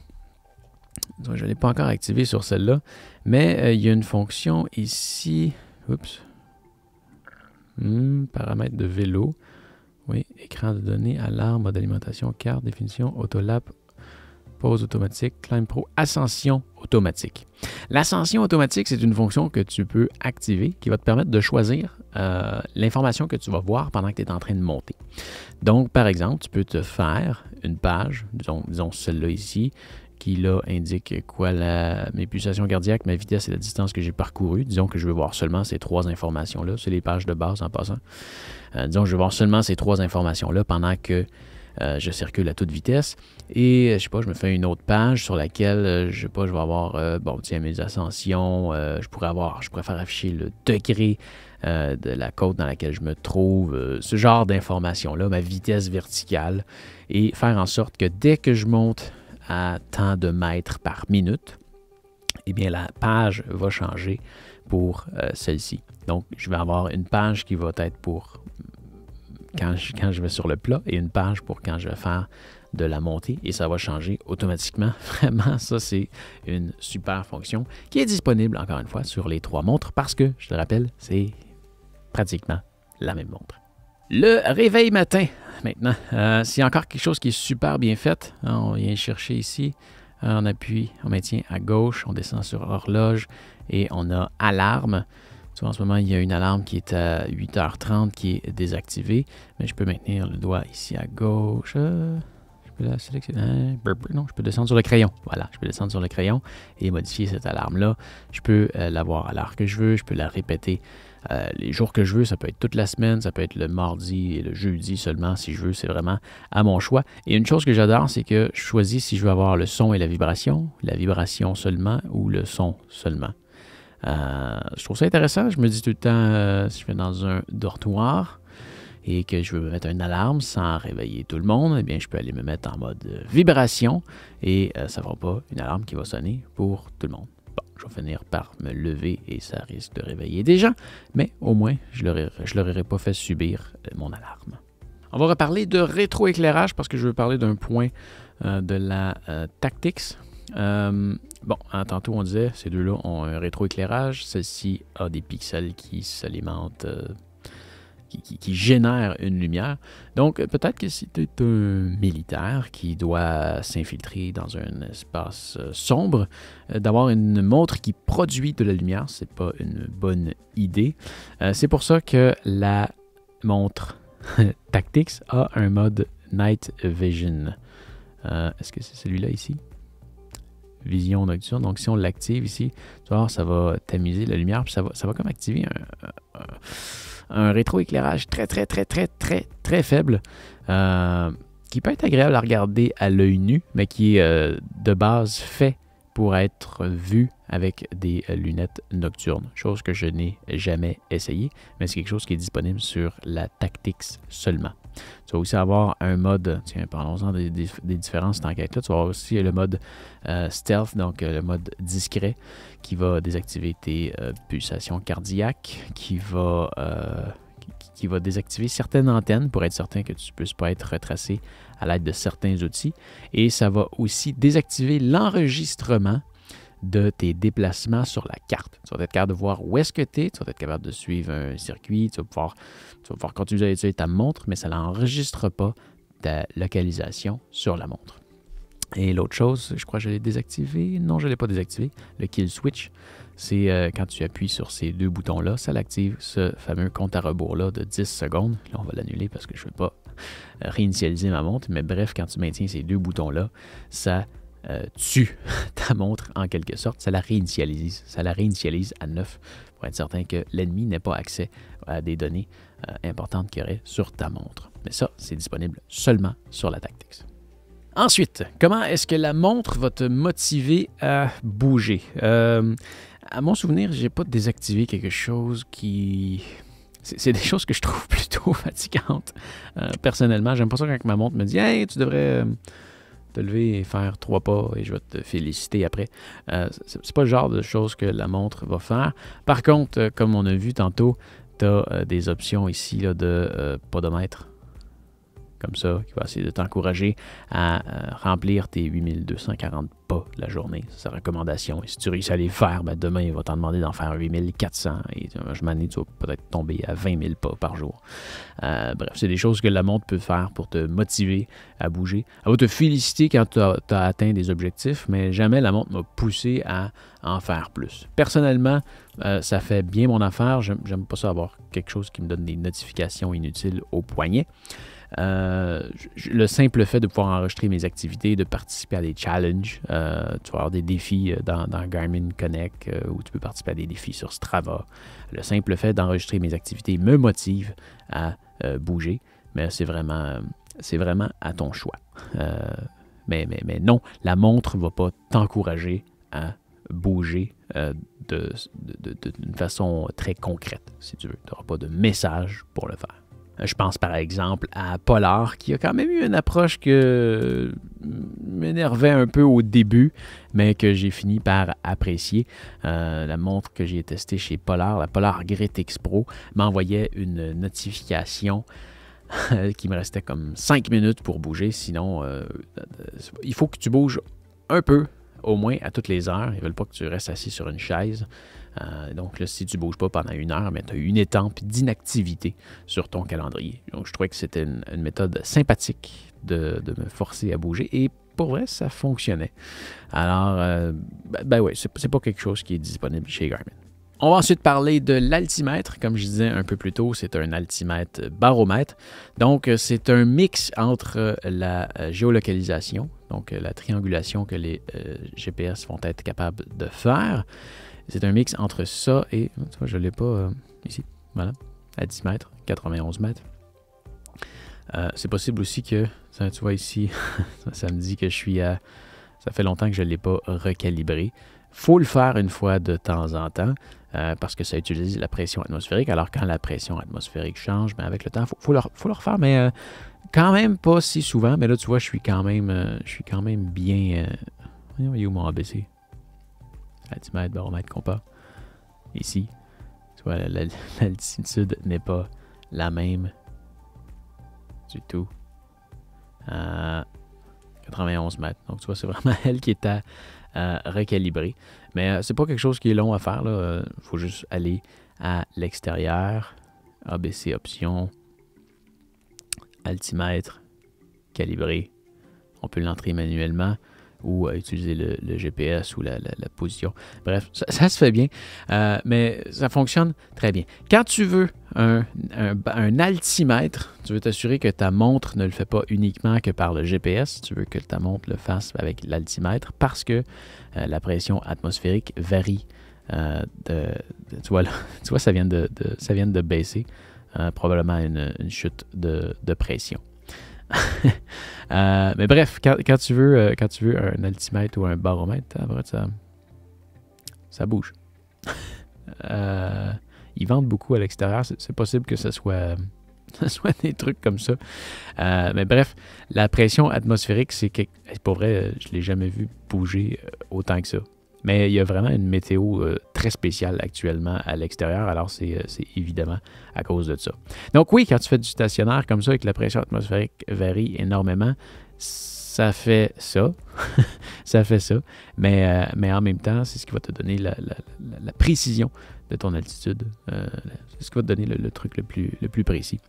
S1: je ne l'ai pas encore activé sur celle-là, mais euh, il y a une fonction ici, oups, hmm, paramètres de vélo, oui, écran de données, alarme d'alimentation, carte, définition, Autolap, pause automatique, Climb Pro, ascension automatique. L'ascension automatique, c'est une fonction que tu peux activer qui va te permettre de choisir euh, l'information que tu vas voir pendant que tu es en train de monter. Donc, par exemple, tu peux te faire une page, disons, disons celle-là ici, qui là indique quoi la, mes pulsations cardiaques, ma vitesse et la distance que j'ai parcourue. Disons que je veux voir seulement ces trois informations-là. C'est les pages de base en passant. Euh, disons, je vais voir seulement ces trois informations-là pendant que euh, je circule à toute vitesse. Et euh, je sais pas, je me fais une autre page sur laquelle, je je sais pas, je vais avoir, bon, tiens, mes ascensions, je pourrais avoir, je préfère afficher le degré de la côte dans laquelle je me trouve, ce genre d'informations-là, ma vitesse verticale, et faire en sorte que dès que je monte à tant de mètres par minute, eh bien, la page va changer pour celle-ci. Donc, je vais avoir une page qui va être pour quand je, vais sur le plat et une page pour quand je vais faire de la montée et ça va changer automatiquement. Vraiment, ça, c'est une super fonction qui est disponible, encore une fois, sur les trois montres parce que, je te rappelle, c'est pratiquement la même montre. Le réveil matin, maintenant, c'est euh, encore quelque chose qui est super bien fait. Hein, on vient chercher ici, euh, on appuie, on maintient à gauche, on descend sur horloge et on a alarme en ce moment, il y a une alarme qui est à 8h30 qui est désactivée, mais je peux maintenir le doigt ici à gauche. Je peux la sélectionner. Hein, non, je peux descendre sur le crayon. Voilà, je peux descendre sur le crayon et modifier cette alarme-là. Je peux euh, l'avoir à l'heure que je veux, je peux la répéter euh, les jours que je veux, ça peut être toute la semaine, ça peut être le mardi et le jeudi seulement si je veux, c'est vraiment à mon choix. Et une chose que j'adore, c'est que je choisis si je veux avoir le son et la vibration, la vibration seulement ou le son seulement. Euh, je trouve ça intéressant. Je me dis tout le temps, euh, si je vais dans un dortoir et que je veux me mettre une alarme sans réveiller tout le monde, eh bien, je peux aller me mettre en mode euh, vibration et ça ne fera pas une alarme qui va sonner pour tout le monde. Bon, je vais finir par me lever et ça risque de réveiller des gens, mais au moins, je ne leur, je leur aurais pas fait subir mon alarme. On va reparler de rétroéclairage parce que je veux parler d'un point de la tactique. Bon, hein, tantôt on disait, ces deux-là ont un rétroéclairage. Celle-ci a des pixels qui s'alimentent, euh, qui, génèrent une lumière. Donc peut-être que si tu es un militaire qui doit s'infiltrer dans un espace euh, sombre, euh, d'avoir une montre qui produit de la lumière, c'est pas une bonne idée. c'est pour ça que la montre Tactics a un mode Night Vision. Est-ce que c'est celui-là ici? vision nocturne. Donc, si on l'active ici, tu vois, ça va tamiser la lumière, puis ça va, ça va comme activer un, un rétroéclairage très, très, très, très, très, très faible. Euh, qui peut être agréable à regarder à l'œil nu, mais qui est euh, de base fait pour être vu avec des euh, lunettes nocturnes, chose que je n'ai jamais essayé, mais c'est quelque chose qui est disponible sur la Tactics seulement. Tu vas aussi avoir un mode, tiens, parlons-en des, différences dans enquête-là. Tu vas avoir aussi le mode euh, stealth, donc euh, le mode discret, qui va désactiver tes euh, pulsations cardiaques, qui va, qui va désactiver certaines antennes pour être certain que tu ne puisses pas être retracé à l'aide de certains outils. Et ça va aussi désactiver l'enregistrement de tes déplacements sur la carte. Tu vas être capable de voir où est-ce que tu es, tu vas être capable de suivre un circuit, tu vas pouvoir, tu continuer à utiliser ta montre, mais ça n'enregistre pas ta localisation sur la montre. Et l'autre chose, je crois que je l'ai désactivé. Non, je ne l'ai pas désactivé. Le kill switch, c'est euh, quand tu appuies sur ces deux boutons-là, ça l'active ce fameux compte à rebours-là de 10 secondes. Là, on va l'annuler parce que je ne veux pas réinitialiser ma montre. Mais bref, quand tu maintiens ces deux boutons-là, ça euh, tue ta montre en quelque sorte. Ça la réinitialise. Ça la réinitialise à neuf pour être certain que l'ennemi n'ait pas accès à des données euh, importantes qu'il aurait sur ta montre. Mais ça, c'est disponible seulement sur la Tactics. Ensuite, comment est-ce que la montre va te motiver à bouger? Euh, à mon souvenir, j'ai pas désactivé quelque chose qui c'est des choses que je trouve plutôt fatigantes. personnellement, j'aime pas ça quand ma montre me dit Hey, tu devrais, lever et faire trois pas et je vais te féliciter après. Euh, c'est pas le genre de choses que la montre va faire. Par contre, euh, comme on a vu tantôt, tu as euh, des options ici là, de podomètre comme ça, qui va essayer de t'encourager à euh, remplir tes 8240 pas la journée. C'est sa recommandation. Et si tu réussis à les faire, ben, demain, il va t'en demander d'en faire 8400. Et euh, je m'en tu vas oh, peut-être tomber à 20 000 pas par jour. Euh, bref, c'est des choses que la montre peut faire pour te motiver à bouger. Elle va te féliciter quand tu as, atteint des objectifs, mais jamais la montre m'a poussé à en faire plus. Personnellement, ça fait bien mon affaire. J'aime pas ça avoir quelque chose qui me donne des notifications inutiles au poignet. Euh, le simple fait de pouvoir enregistrer mes activités, de participer à des challenges, euh, tu vas avoir des défis euh, dans, Garmin Connect où tu peux participer à des défis sur Strava. Le simple fait d'enregistrer mes activités me motive à bouger, mais c'est vraiment, c'est vraiment à ton choix. mais, mais, mais non, la montre ne va pas t'encourager à bouger d'une de, façon très concrète, si tu veux. Tu n'auras pas de message pour le faire. Je pense par exemple à Polar, qui a quand même eu une approche que euh, m'énervait un peu au début, mais que j'ai fini par apprécier. Euh, la montre que j'ai testée chez Polar, la Polar Grit X m'envoyait une notification euh, qui me restait comme 5 minutes pour bouger, sinon il faut que tu bouges un peu, au moins à toutes les heures. Ils ne veulent pas que tu restes assis sur une chaise. Euh, donc, si tu ne bouges pas pendant une heure, mais ben, tu as une étampe d'inactivité sur ton calendrier. Donc, je trouvais que c'était une, méthode sympathique de, me forcer à bouger. Et pour vrai, ça fonctionnait. Alors, euh, ben, ben oui, c'est pas quelque chose qui est disponible chez Garmin. On va ensuite parler de l'altimètre. Comme je disais un peu plus tôt, c'est un altimètre baromètre. Donc, euh, c'est un mix entre la géolocalisation, donc la triangulation que les GPS vont être capables de faire, c'est un mix entre ça et. Tu vois, je l'ai pas euh, ici. Voilà. À 10 mètres, 91 mètres. Euh, c'est possible aussi que, tu vois ici, ça me dit que je suis à... Ça fait longtemps que je ne l'ai pas recalibré. faut le faire une fois de temps en temps euh, parce que ça utilise la pression atmosphérique. Alors quand la pression atmosphérique change, mais ben, avec le temps, il faut, le, refaire, mais quand même pas si souvent. Mais là, tu vois, je suis quand même, je suis quand même bien... voyons, il où altimètre, baromètre, compas. Ici, tu vois, l'altitude n'est pas la même du tout. à 91 mètres. Donc, tu vois, c'est vraiment elle qui est à recalibrer. Mais euh, c'est pas quelque chose qui est long à faire. Il euh, faut juste aller à l'extérieur. ABC option Altimètre. Calibrer. On peut l'entrer manuellement ou à utiliser le, GPS ou la, position. Bref, ça, se fait bien, euh, mais ça fonctionne très bien. Quand tu veux un, altimètre, tu veux t'assurer que ta montre ne le fait pas uniquement que par le GPS, tu veux que ta montre le fasse avec l'altimètre parce que euh, la pression atmosphérique varie. Euh, de, tu, vois, ça vient de, de baisser, probablement une, une chute de pression. Euh, mais bref, quand, tu veux, euh, quand tu veux un altimètre ou un baromètre, hein, ça, bouge. Euh, ils vendent beaucoup à l'extérieur. C'est possible que ce soit, soit des trucs comme ça. mais bref, la pression atmosphérique, c'est pour vrai, je ne l'ai jamais vu bouger autant que ça. Mais il y a vraiment une météo euh, très spéciale actuellement à l'extérieur, alors euh, c'est évidemment à cause de ça. Donc oui, quand tu fais du stationnaire comme ça et que la pression atmosphérique varie énormément, ça fait ça. ça fait ça. Euh, mais, en même temps, c'est ce qui va te donner la, précision de ton altitude. c'est ce qui va te donner le, truc le plus, précis.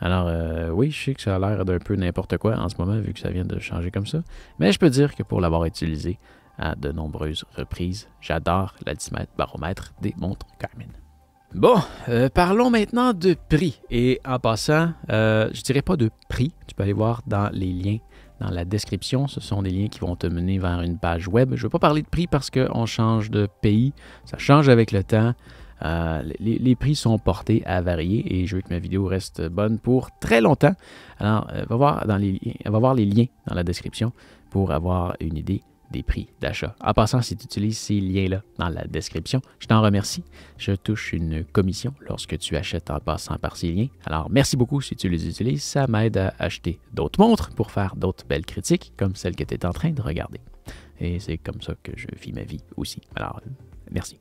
S1: Alors, oui, je sais que ça a l'air d'un peu n'importe quoi en ce moment, vu que ça vient de changer comme ça. Mais je peux dire que pour l'avoir utilisé, à de nombreuses reprises. J'adore l'altimètre baromètre des montres Garmin. Bon, euh, parlons maintenant de prix. Et en passant, euh, je dirais pas de prix. Tu peux aller voir dans les liens dans la description. Ce sont des liens qui vont te mener vers une page web. Je ne veux pas parler de prix parce qu'on change de pays. Ça change avec le temps. Euh, les, prix sont portés à varier et je veux que ma vidéo reste bonne pour très longtemps. Alors, euh, va voir, dans les, va voir les liens dans la description pour avoir une idée des prix d'achat. En passant, si tu utilises ces liens-là dans la description, je t'en remercie. Je touche une commission lorsque tu achètes en passant par ces liens. Alors, merci beaucoup si tu les utilises. Ça m'aide à acheter d'autres montres pour faire d'autres belles critiques comme celle que tu es en train de regarder. Et c'est comme ça que je vis ma vie aussi. Alors, merci.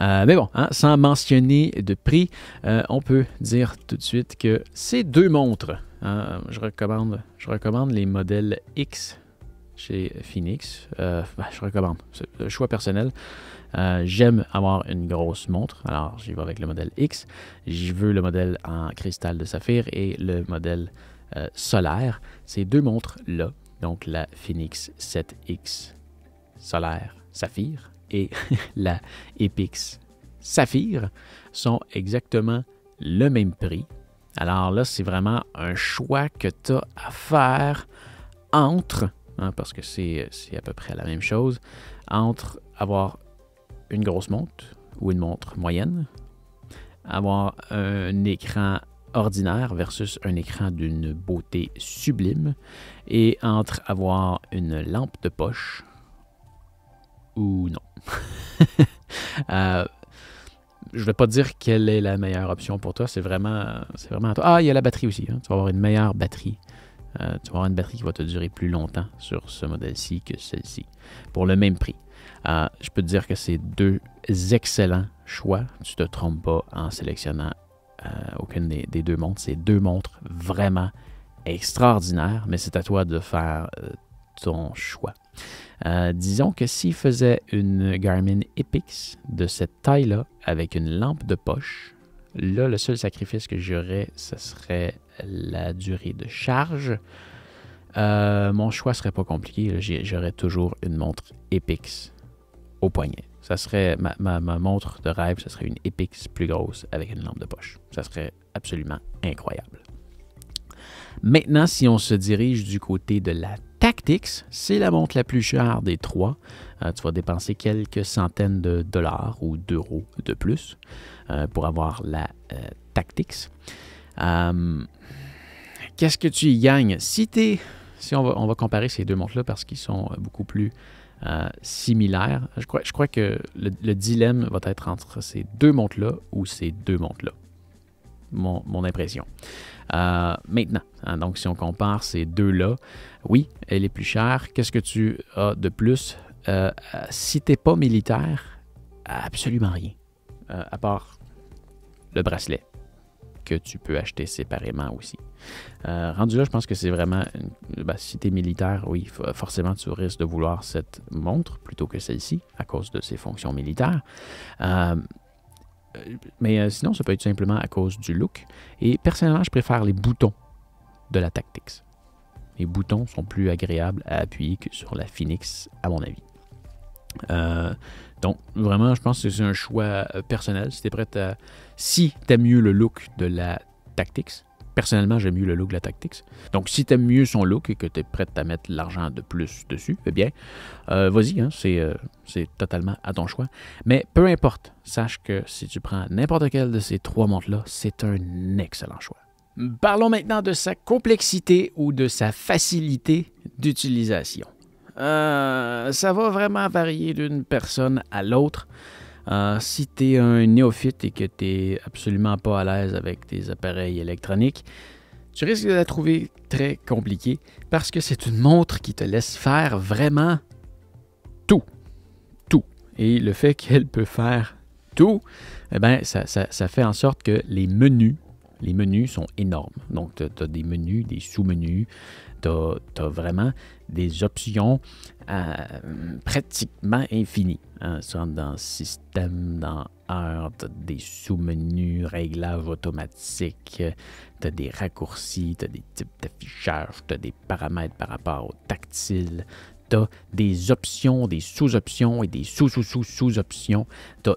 S1: Euh, mais bon, hein, sans mentionner de prix, euh, on peut dire tout de suite que ces deux montres, hein, je, recommande, je recommande les modèles X chez Phoenix. Euh, ben, je recommande. C'est un choix personnel. Euh, j'aime avoir une grosse montre. Alors, j'y vais avec le modèle X. je veux le modèle en cristal de saphir et le modèle euh, solaire. Ces deux montres-là, donc la Phoenix 7X solaire saphir et la Epix saphir, sont exactement le même prix. Alors là, c'est vraiment un choix que tu as à faire entre Hein, parce que c'est à peu près la même chose, entre avoir une grosse montre ou une montre moyenne, avoir un écran ordinaire versus un écran d'une beauté sublime, et entre avoir une lampe de poche ou non. Euh, je ne vais pas dire quelle est la meilleure option pour toi, c'est vraiment, vraiment à toi. Ah, il y a la batterie aussi, hein. tu vas avoir une meilleure batterie euh, tu vas avoir une batterie qui va te durer plus longtemps sur ce modèle-ci que celle-ci, pour le même prix. Euh, je peux te dire que c'est deux excellents choix. Tu ne te trompes pas en sélectionnant euh, aucune des, des, deux montres. C'est deux montres vraiment extraordinaires, mais c'est à toi de faire ton choix. disons que s'il faisait une Garmin Epix de cette taille-là avec une lampe de poche, Là, le seul sacrifice que j'aurais, ce serait la durée de charge. Euh, mon choix serait pas compliqué. J'aurais toujours une montre Epix au poignet. Ça serait ma, montre de rêve, ce serait une Epix plus grosse avec une lampe de poche. Ça serait absolument incroyable. Maintenant, si on se dirige du côté de la Tactics, c'est la montre la plus chère des trois. Euh, tu vas dépenser quelques centaines de dollars ou d'euros de plus euh, pour avoir la euh, Tactics. Qu'est-ce que tu y gagnes? Si, on, va, comparer ces deux montres-là parce qu'ils sont beaucoup plus similaires, je crois, que le, dilemme va être entre ces deux montres-là ou ces deux montres-là. Mon, mon impression. Euh, maintenant, hein, donc si on compare ces deux-là, oui, elle est plus chère. Qu'est-ce que tu as de plus? Euh, euh, si tu n'es pas militaire, absolument rien. à part le bracelet que tu peux acheter séparément aussi. rendu là, je pense que c'est vraiment. Ben, si tu es militaire, oui, forcément, tu risques de vouloir cette montre plutôt que celle-ci à cause de ses fonctions militaires mais euh, sinon, ça peut être simplement à cause du look. Et personnellement, je préfère les boutons de la Tactics. Les boutons sont plus agréables à appuyer que sur la Phoenix, à mon avis. Euh, donc, vraiment, je pense que c'est un choix euh, personnel. Si prête prêt Si t'aimes mieux le look de la Tactics, Personnellement, j'aime mieux le look de la Tactics. Donc, si tu aimes mieux son look et que tu es prête à mettre l'argent de plus dessus, eh bien, euh, vas-y, hein, euh, c'est, totalement à ton choix. Mais peu importe, sache que si tu prends n'importe quel de ces trois montres-là, c'est un excellent choix. Parlons maintenant de sa complexité ou de sa facilité d'utilisation. Euh, ça va vraiment varier d'une personne à l'autre. Euh, si tu es un néophyte et que tu n'es absolument pas à l'aise avec tes appareils électroniques, tu risques de la trouver très compliquée parce que c'est une montre qui te laisse faire vraiment tout. Tout. Et le fait qu'elle peut faire tout, eh bien, ça fait en sorte que les menus les menus sont énormes. Donc, tu as, des menus, des sous-menus, tu as, vraiment des options euh, pratiquement infinies. Hein, dans système, dans heure, tu as des sous-menus, réglages automatiques, tu as des raccourcis, tu as des types d'affichage, tu as des paramètres par rapport au tactile, des options, des sous-options et des sous-sous-sous-sous-options.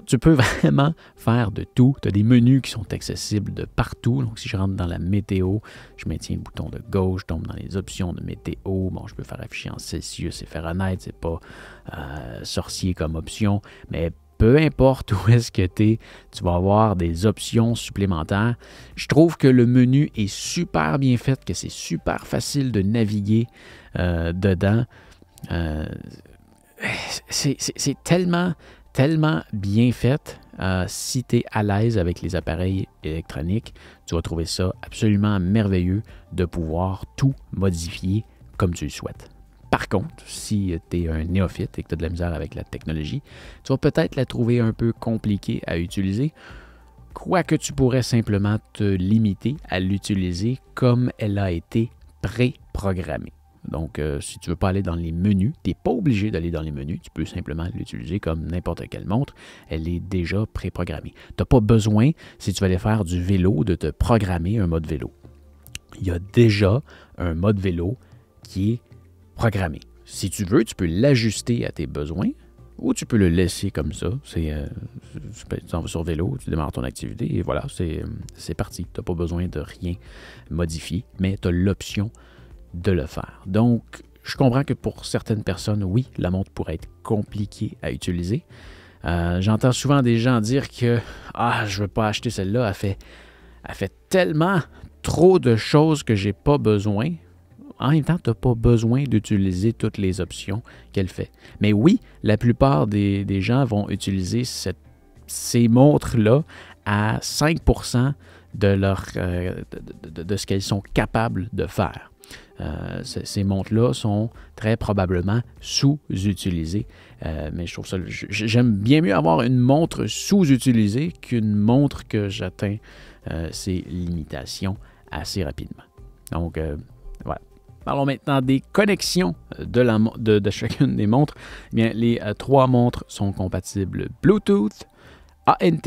S1: Tu peux vraiment faire de tout. Tu as des menus qui sont accessibles de partout. Donc, si je rentre dans la météo, je maintiens le bouton de gauche, je tombe dans les options de météo. Bon, je peux faire afficher en Celsius et Fahrenheit. C'est pas euh, sorcier comme option, mais peu importe où est-ce que tu es, tu vas avoir des options supplémentaires. Je trouve que le menu est super bien fait, que c'est super facile de naviguer euh, dedans. Euh, c'est tellement, tellement bien fait. Euh, si tu es à l'aise avec les appareils électroniques, tu vas trouver ça absolument merveilleux de pouvoir tout modifier comme tu le souhaites. Par contre, si tu es un néophyte et que tu as de la misère avec la technologie, tu vas peut-être la trouver un peu compliquée à utiliser, quoique tu pourrais simplement te limiter à l'utiliser comme elle a été pré-programmée. Donc, euh, si tu ne veux pas aller dans les menus, tu n'es pas obligé d'aller dans les menus. Tu peux simplement l'utiliser comme n'importe quelle montre. Elle est déjà préprogrammée. Tu n'as pas besoin, si tu veux aller faire du vélo, de te programmer un mode vélo. Il y a déjà un mode vélo qui est programmé. Si tu veux, tu peux l'ajuster à tes besoins ou tu peux le laisser comme ça. C'est, euh, tu t'en vas sur vélo, tu démarres ton activité et voilà, c'est, euh, parti. Tu n'as pas besoin de rien modifier, mais tu as l'option de le faire. Donc, je comprends que pour certaines personnes, oui, la montre pourrait être compliquée à utiliser. Euh, j'entends souvent des gens dire que Ah, je ne veux pas acheter celle-là, elle fait, elle fait tellement trop de choses que j'ai pas besoin. En même temps, tu n'as pas besoin d'utiliser toutes les options qu'elle fait. Mais oui, la plupart des, gens vont utiliser ces montres-là à 5% de, leur, euh, de ce qu'elles sont capables de faire. Euh, ces montres-là sont très probablement sous-utilisées. Euh, mais je trouve ça. J'aime bien mieux avoir une montre sous-utilisée qu'une montre que j'atteins ses euh, limitations assez rapidement. Donc, voilà. Parlons maintenant des connexions de, la, de, chacune des montres. Eh bien, les trois montres sont compatibles Bluetooth, ANT,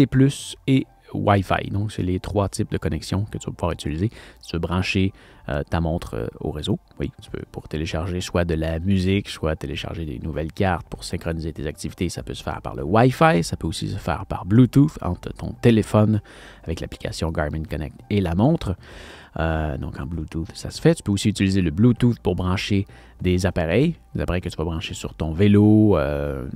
S1: et Wi-Fi. Donc, c'est les trois types de connexions que tu vas pouvoir utiliser. tu brancher euh, ta montre euh, au réseau, oui, tu peux pour télécharger soit de la musique, soit télécharger des nouvelles cartes pour synchroniser tes activités. Ça peut se faire par le Wi-Fi, ça peut aussi se faire par Bluetooth entre ton téléphone avec l'application Garmin Connect et la montre. Euh, donc en Bluetooth, ça se fait. Tu peux aussi utiliser le Bluetooth pour brancher des appareils, des appareils que tu vas brancher sur ton vélo, un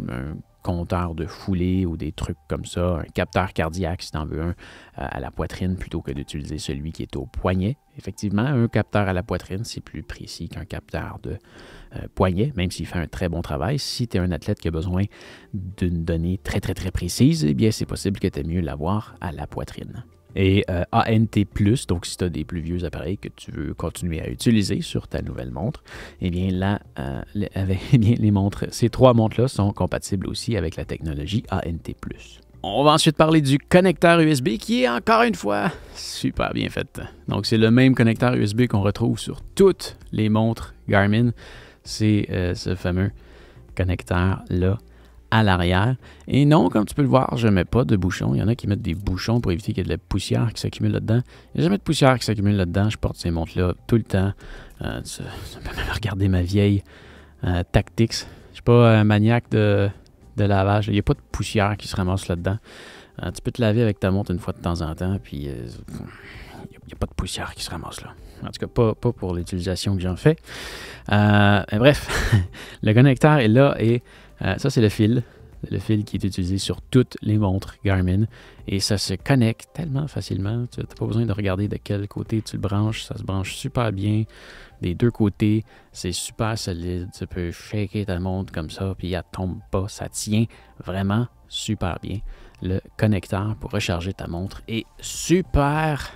S1: compteur de foulée ou des trucs comme ça, un capteur cardiaque si en veux un euh, à la poitrine plutôt que d'utiliser celui qui est au poignet. Effectivement, un capteur à la poitrine, c'est plus précis qu'un capteur de euh, poignet, même s'il fait un très bon travail. Si tu es un athlète qui a besoin d'une donnée très très très précise, eh bien c'est possible que tu aies mieux l'avoir à la poitrine et euh, ANT+, donc si tu as des plus vieux appareils que tu veux continuer à utiliser sur ta nouvelle montre, eh bien là, euh, eh montres, ces trois montres-là sont compatibles aussi avec la technologie ANT+. On va ensuite parler du connecteur USB qui est encore une fois super bien fait. Donc c'est le même connecteur USB qu'on retrouve sur toutes les montres Garmin. C'est euh, ce fameux connecteur-là à l'arrière. Et non, comme tu peux le voir, je ne mets pas de bouchons. Il y en a qui mettent des bouchons pour éviter qu'il y ait de la poussière qui s'accumule là-dedans. Il n'y a jamais de poussière qui s'accumule là-dedans. Je porte ces montres-là tout le temps. Euh, peux même regarder ma vieille euh, Tactics. Je suis pas un euh, maniaque de, lavage. Il n'y a pas de poussière qui se ramasse là-dedans. Euh, tu peux te laver avec ta montre une fois de temps en temps, puis il euh, n'y a, pas de poussière qui se ramasse là. En tout cas, pas, pour l'utilisation que j'en fais. bref, le connecteur est là et euh, ça, c'est le fil. Le fil qui est utilisé sur toutes les montres Garmin. Et ça se connecte tellement facilement. Tu n'as pas besoin de regarder de quel côté tu le branches. Ça se branche super bien des deux côtés. C'est super solide. Tu peux shaker ta montre comme ça, puis elle ne tombe pas. Ça tient vraiment super bien. Le connecteur pour recharger ta montre est super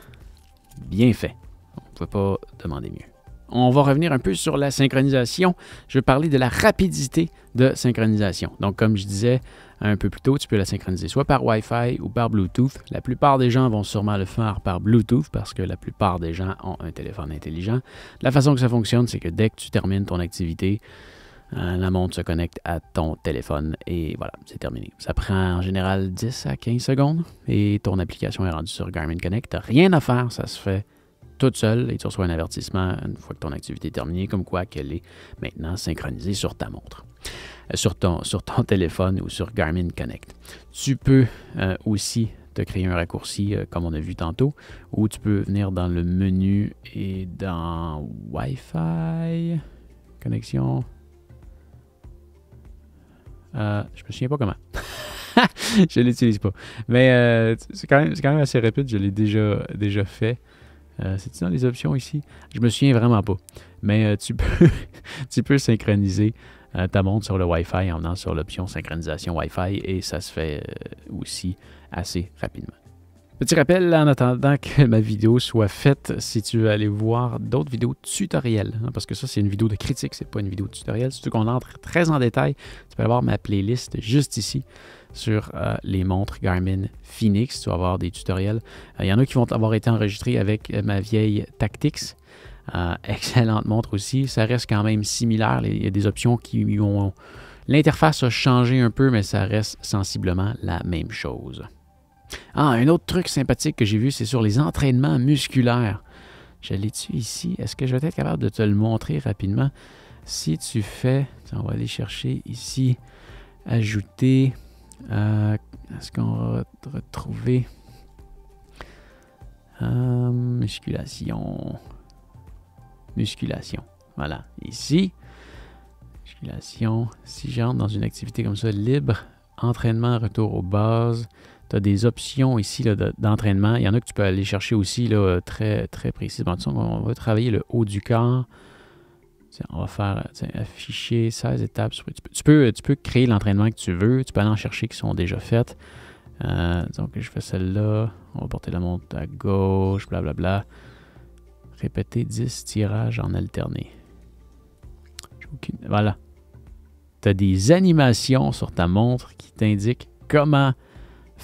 S1: bien fait. On ne peut pas demander mieux on va revenir un peu sur la synchronisation. Je vais parler de la rapidité de synchronisation. Donc, comme je disais un peu plus tôt, tu peux la synchroniser soit par Wi-Fi ou par Bluetooth. La plupart des gens vont sûrement le faire par Bluetooth parce que la plupart des gens ont un téléphone intelligent. La façon que ça fonctionne, c'est que dès que tu termines ton activité, euh, la montre se connecte à ton téléphone et voilà, c'est terminé. Ça prend en général 10 à 15 secondes et ton application est rendue sur Garmin Connect. Rien à faire, ça se fait toute seule et tu reçois un avertissement une fois que ton activité est terminée, comme quoi qu'elle est maintenant synchronisée sur ta montre. Euh, sur ton, sur ton téléphone ou sur Garmin Connect. Tu peux euh, aussi te créer un raccourci euh, comme on a vu tantôt, ou tu peux venir dans le menu et dans Wi-Fi, connexion. Euh, je me souviens pas comment. je l'utilise pas. Mais c'est quand, quand, même assez rapide, je l'ai déjà, déjà fait. Euh, cest dans les options ici? Je me souviens vraiment pas. Mais euh, tu, peux tu peux synchroniser euh, ta montre sur le Wi-Fi en venant sur l'option synchronisation Wi-Fi et ça se fait aussi assez rapidement. Petit rappel, en attendant que ma vidéo soit faite, si tu veux aller voir d'autres vidéos tutoriels, hein, parce que ça, c'est une vidéo de critique, c'est pas une vidéo tutoriel. Si tu veux qu'on entre très en détail, tu peux aller voir ma playlist juste ici sur euh, les montres Garmin Phoenix. Tu vas avoir des tutoriels. Euh, il y en a qui vont avoir été enregistrés avec euh, ma vieille Tactics. excellente montre aussi. Ça reste quand même similaire. Il y a des options qui ont. L'interface a changé un peu, mais ça reste sensiblement la même chose. Ah, un autre truc sympathique que j'ai vu, c'est sur les entraînements musculaires. Je l'ai-tu ici? Est-ce que je vais être capable de te le montrer rapidement? Si tu fais, on va aller chercher ici, ajouter, euh, est-ce qu'on va retrouver euh, musculation, musculation, voilà, ici, musculation, si j'entre dans une activité comme ça, libre, entraînement, retour aux bases, tu as des options ici d'entraînement. Il y en a que tu peux aller chercher aussi là, euh, très, très précisément. On va travailler le haut du corps. on va faire afficher 16 étapes. Tu peux, tu peux, créer l'entraînement que tu veux. Tu peux aller en chercher qui sont déjà faites. Euh, donc, je fais celle-là. On va porter la montre à gauche, blablabla. Bla, bla. Répéter 10 tirages en alterné. Voilà. Tu as des animations sur ta montre qui t'indiquent comment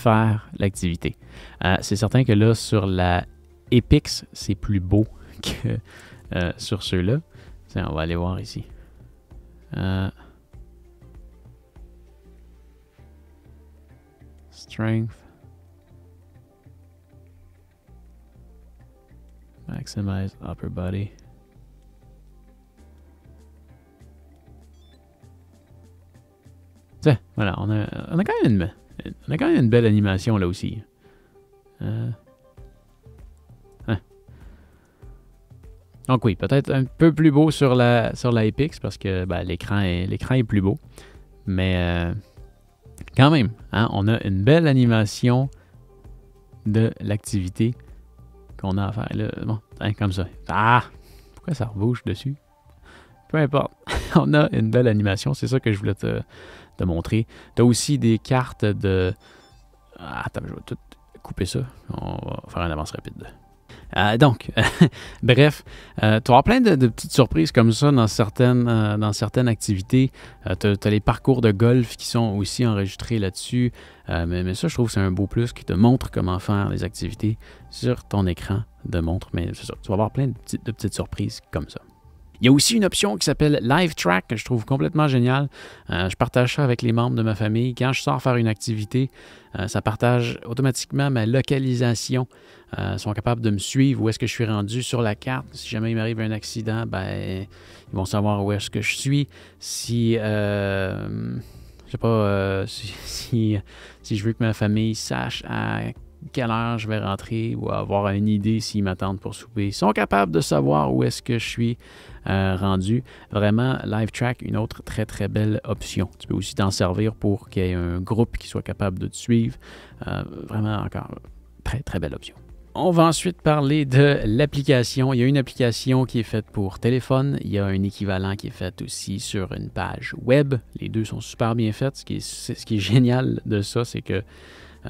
S1: faire l'activité. Euh, c'est certain que là, sur la Epix, c'est plus beau que euh, sur ceux-là. on va aller voir ici. Euh, strength. Maximize upper body. Tiens, voilà, on a, on a quand même une, on a quand même une belle animation là aussi. Euh, hein. Donc oui, peut-être un peu plus beau sur la sur la parce que ben, l'écran est plus beau, mais euh, quand même, hein, on a une belle animation de l'activité qu'on a à faire. bon, hein, comme ça. Ah, pourquoi ça rebouche dessus Peu importe, on a une belle animation, c'est ça que je voulais te montrer. Tu as aussi des cartes de. Ah, attends, je vais tout couper ça. On va faire un avance rapide. Euh, donc, bref, euh, tu auras plein de, petites surprises comme ça dans certaines, euh, dans certaines activités. Euh, tu as, les parcours de golf qui sont aussi enregistrés là-dessus. Mais, ça, je trouve que c'est un beau plus qui te montre comment faire les activités sur ton écran de montre. Mais c'est ça, tu vas avoir plein de petites surprises comme ça. Il y a aussi une option qui s'appelle Live Track que je trouve complètement géniale. Euh, je partage ça avec les membres de ma famille. Quand je sors faire une activité, euh, ça partage automatiquement ma localisation. Euh, ils sont capables de me suivre où est-ce que je suis rendu sur la carte. Si jamais il m'arrive un accident, ben, ils vont savoir où est-ce que je suis. Si je pas je veux que ma famille sache à quelle heure je vais rentrer ou avoir une idée s'ils m'attendent pour souper. Ils sont capables de savoir où est-ce que je suis euh, rendu. Vraiment, LiveTrack, une autre très très belle option. Tu peux aussi t'en servir pour qu'il y ait un groupe qui soit capable de te suivre. Euh, vraiment, encore, très très belle option. On va ensuite parler de l'application. Il y a une application qui est faite pour téléphone. Il y a un équivalent qui est fait aussi sur une page web. Les deux sont super bien faites. ce qui est génial de ça, c'est que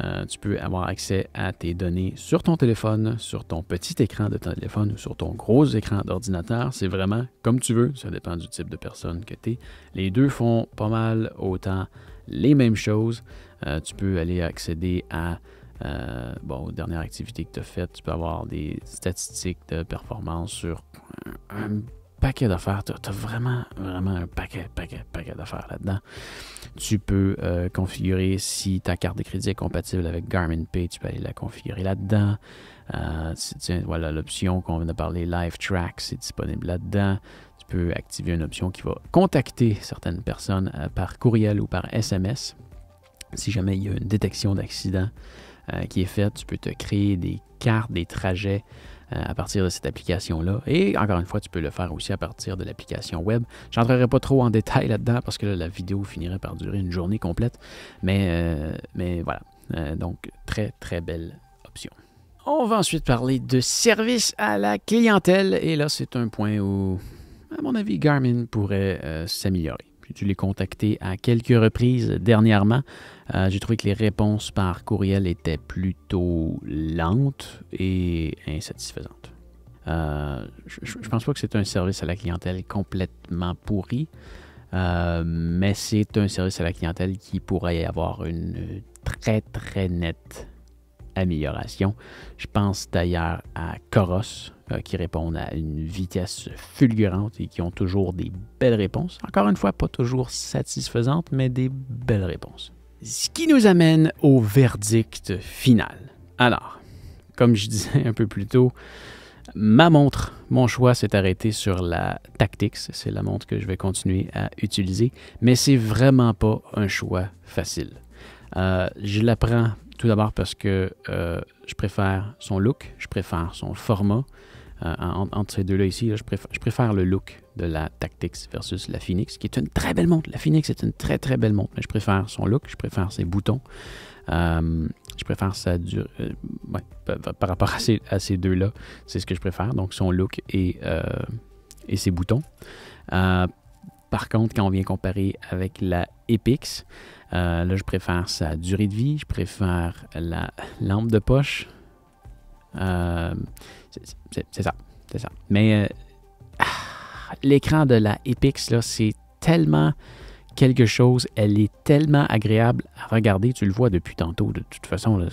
S1: euh, tu peux avoir accès à tes données sur ton téléphone, sur ton petit écran de ton téléphone ou sur ton gros écran d'ordinateur. C'est vraiment comme tu veux, ça dépend du type de personne que tu es. Les deux font pas mal autant les mêmes choses. Euh, tu peux aller accéder à euh, bon, aux dernières activités que tu as faites. Tu peux avoir des statistiques de performance sur paquet d'affaires. Tu as, vraiment, vraiment un paquet, paquet, paquet d'affaires là-dedans. Tu peux euh, configurer si ta carte de crédit est compatible avec Garmin Pay, tu peux aller la configurer là-dedans. Euh, voilà l'option qu'on vient de parler, Live Track, c'est disponible là-dedans. Tu peux activer une option qui va contacter certaines personnes euh, par courriel ou par SMS. Si jamais il y a une détection d'accident qui est faite, tu peux te créer des cartes, des trajets euh, à partir de cette application-là. Et encore une fois, tu peux le faire aussi à partir de l'application web. Je n'entrerai pas trop en détail là-dedans parce que la vidéo finirait par durer une journée complète. Mais, euh, mais voilà. Euh, donc, très, très belle option. On va ensuite parler de service à la clientèle. Et là, c'est un point où, à mon avis, Garmin pourrait s'améliorer. s'améliorer. Tu l'ai contacté à quelques reprises dernièrement. Euh, j'ai trouvé que les réponses par courriel étaient plutôt lentes et insatisfaisantes. Euh, je ne pense pas que c'est un service à la clientèle complètement pourri, euh, mais c'est un service à la clientèle qui pourrait avoir une très très nette amélioration. Je pense d'ailleurs à Coros, qui répondent à une vitesse fulgurante et qui ont toujours des belles réponses. Encore une fois, pas toujours satisfaisantes, mais des belles réponses. Ce qui nous amène au verdict final. Alors, comme je disais un peu plus tôt, ma montre, mon choix s'est arrêté sur la Tactics. C'est la montre que je vais continuer à utiliser, mais c'est vraiment pas un choix facile. Euh, je la prends tout d'abord parce que euh, je préfère son look, je préfère son format, euh, entre, ces deux-là ici, je, préfère, le look de la Tactics versus la Phoenix, qui est une très belle montre. La Phoenix est une très très belle montre, mais je préfère son look, je préfère ses boutons. Euh, je préfère sa dure, euh, par, rapport à ces, à ces deux-là, c'est ce que je préfère. Donc son look et, et ses boutons. par contre, quand on vient comparer avec la Epix, là je préfère sa durée de vie, je préfère la lampe de poche. Euh, c'est ça. C'est ça. Mais euh, ah, l'écran de la Epix, c'est tellement quelque chose. Elle est tellement agréable à regarder. Tu le vois depuis tantôt, de toute façon.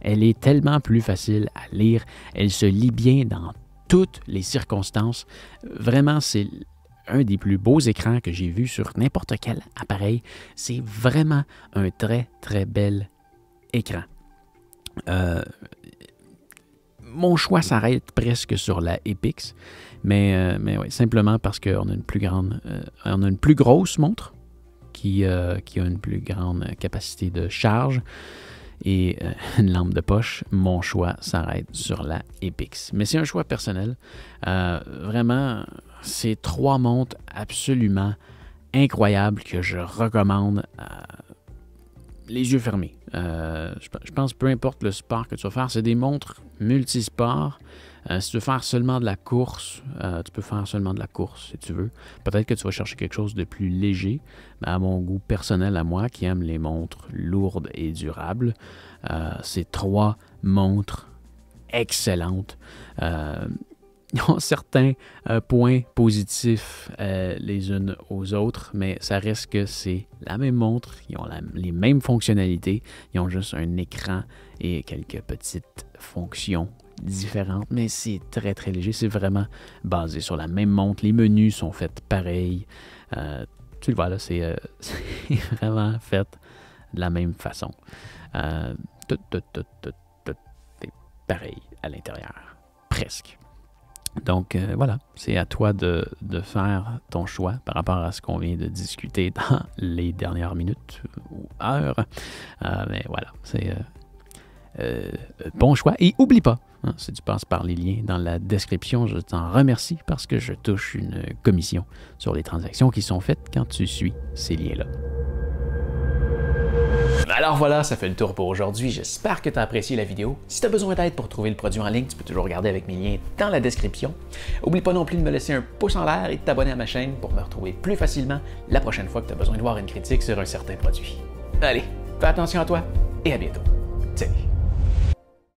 S1: elle est tellement plus facile à lire. Elle se lit bien dans toutes les circonstances. Vraiment, c'est un des plus beaux écrans que j'ai vu sur n'importe quel appareil. C'est vraiment un très, très bel écran. Euh, mon choix s'arrête presque sur la Epix. Mais, euh, simplement parce qu'on a une plus grande, euh, on a une plus grosse montre qui, euh, qui, a une plus grande capacité de charge et une lampe de poche. Mon choix s'arrête sur la Epix. Mais c'est un choix personnel. vraiment, c'est trois montres absolument incroyables que je recommande les yeux fermés. Euh, je, pense peu importe le sport que tu vas faire, c'est des montres multisports. Euh, si tu veux faire seulement de la course, euh, tu peux faire seulement de la course si tu veux. Peut-être que tu vas chercher quelque chose de plus léger. Mais à mon goût personnel, à moi qui aime les montres lourdes et durables, euh, c'est trois montres excellentes. ils ont certains euh, points positifs euh, les unes aux autres, mais ça reste que c'est la même montre, ils ont les mêmes fonctionnalités, ils ont juste un écran et quelques petites fonctions différentes, mais c'est très très léger, c'est vraiment basé sur la même montre, les menus sont faits pareil, euh, tu le vois là, c'est vraiment fait de la même façon. tout, tout, tout, tout, tout est pareil à l'intérieur, presque. Donc euh, voilà, c'est à toi de, faire ton choix par rapport à ce qu'on vient de discuter dans les dernières minutes ou heures. Euh, mais voilà, c'est euh, bon choix. Et oublie pas, hein, si tu passes par les liens dans la description, je t'en remercie parce que je touche une commission sur les transactions qui sont faites quand tu suis ces liens-là. Alors voilà, ça fait le tour pour aujourd'hui. J'espère que tu as apprécié la vidéo. Si tu as besoin d'aide pour trouver le produit en ligne, tu peux toujours regarder avec mes liens dans la description. Oublie pas non plus de me laisser un pouce en l'air et de t'abonner à ma chaîne pour me retrouver plus facilement la prochaine fois que tu as besoin de voir une critique sur un certain produit. Allez, fais attention à toi et à bientôt. Salut!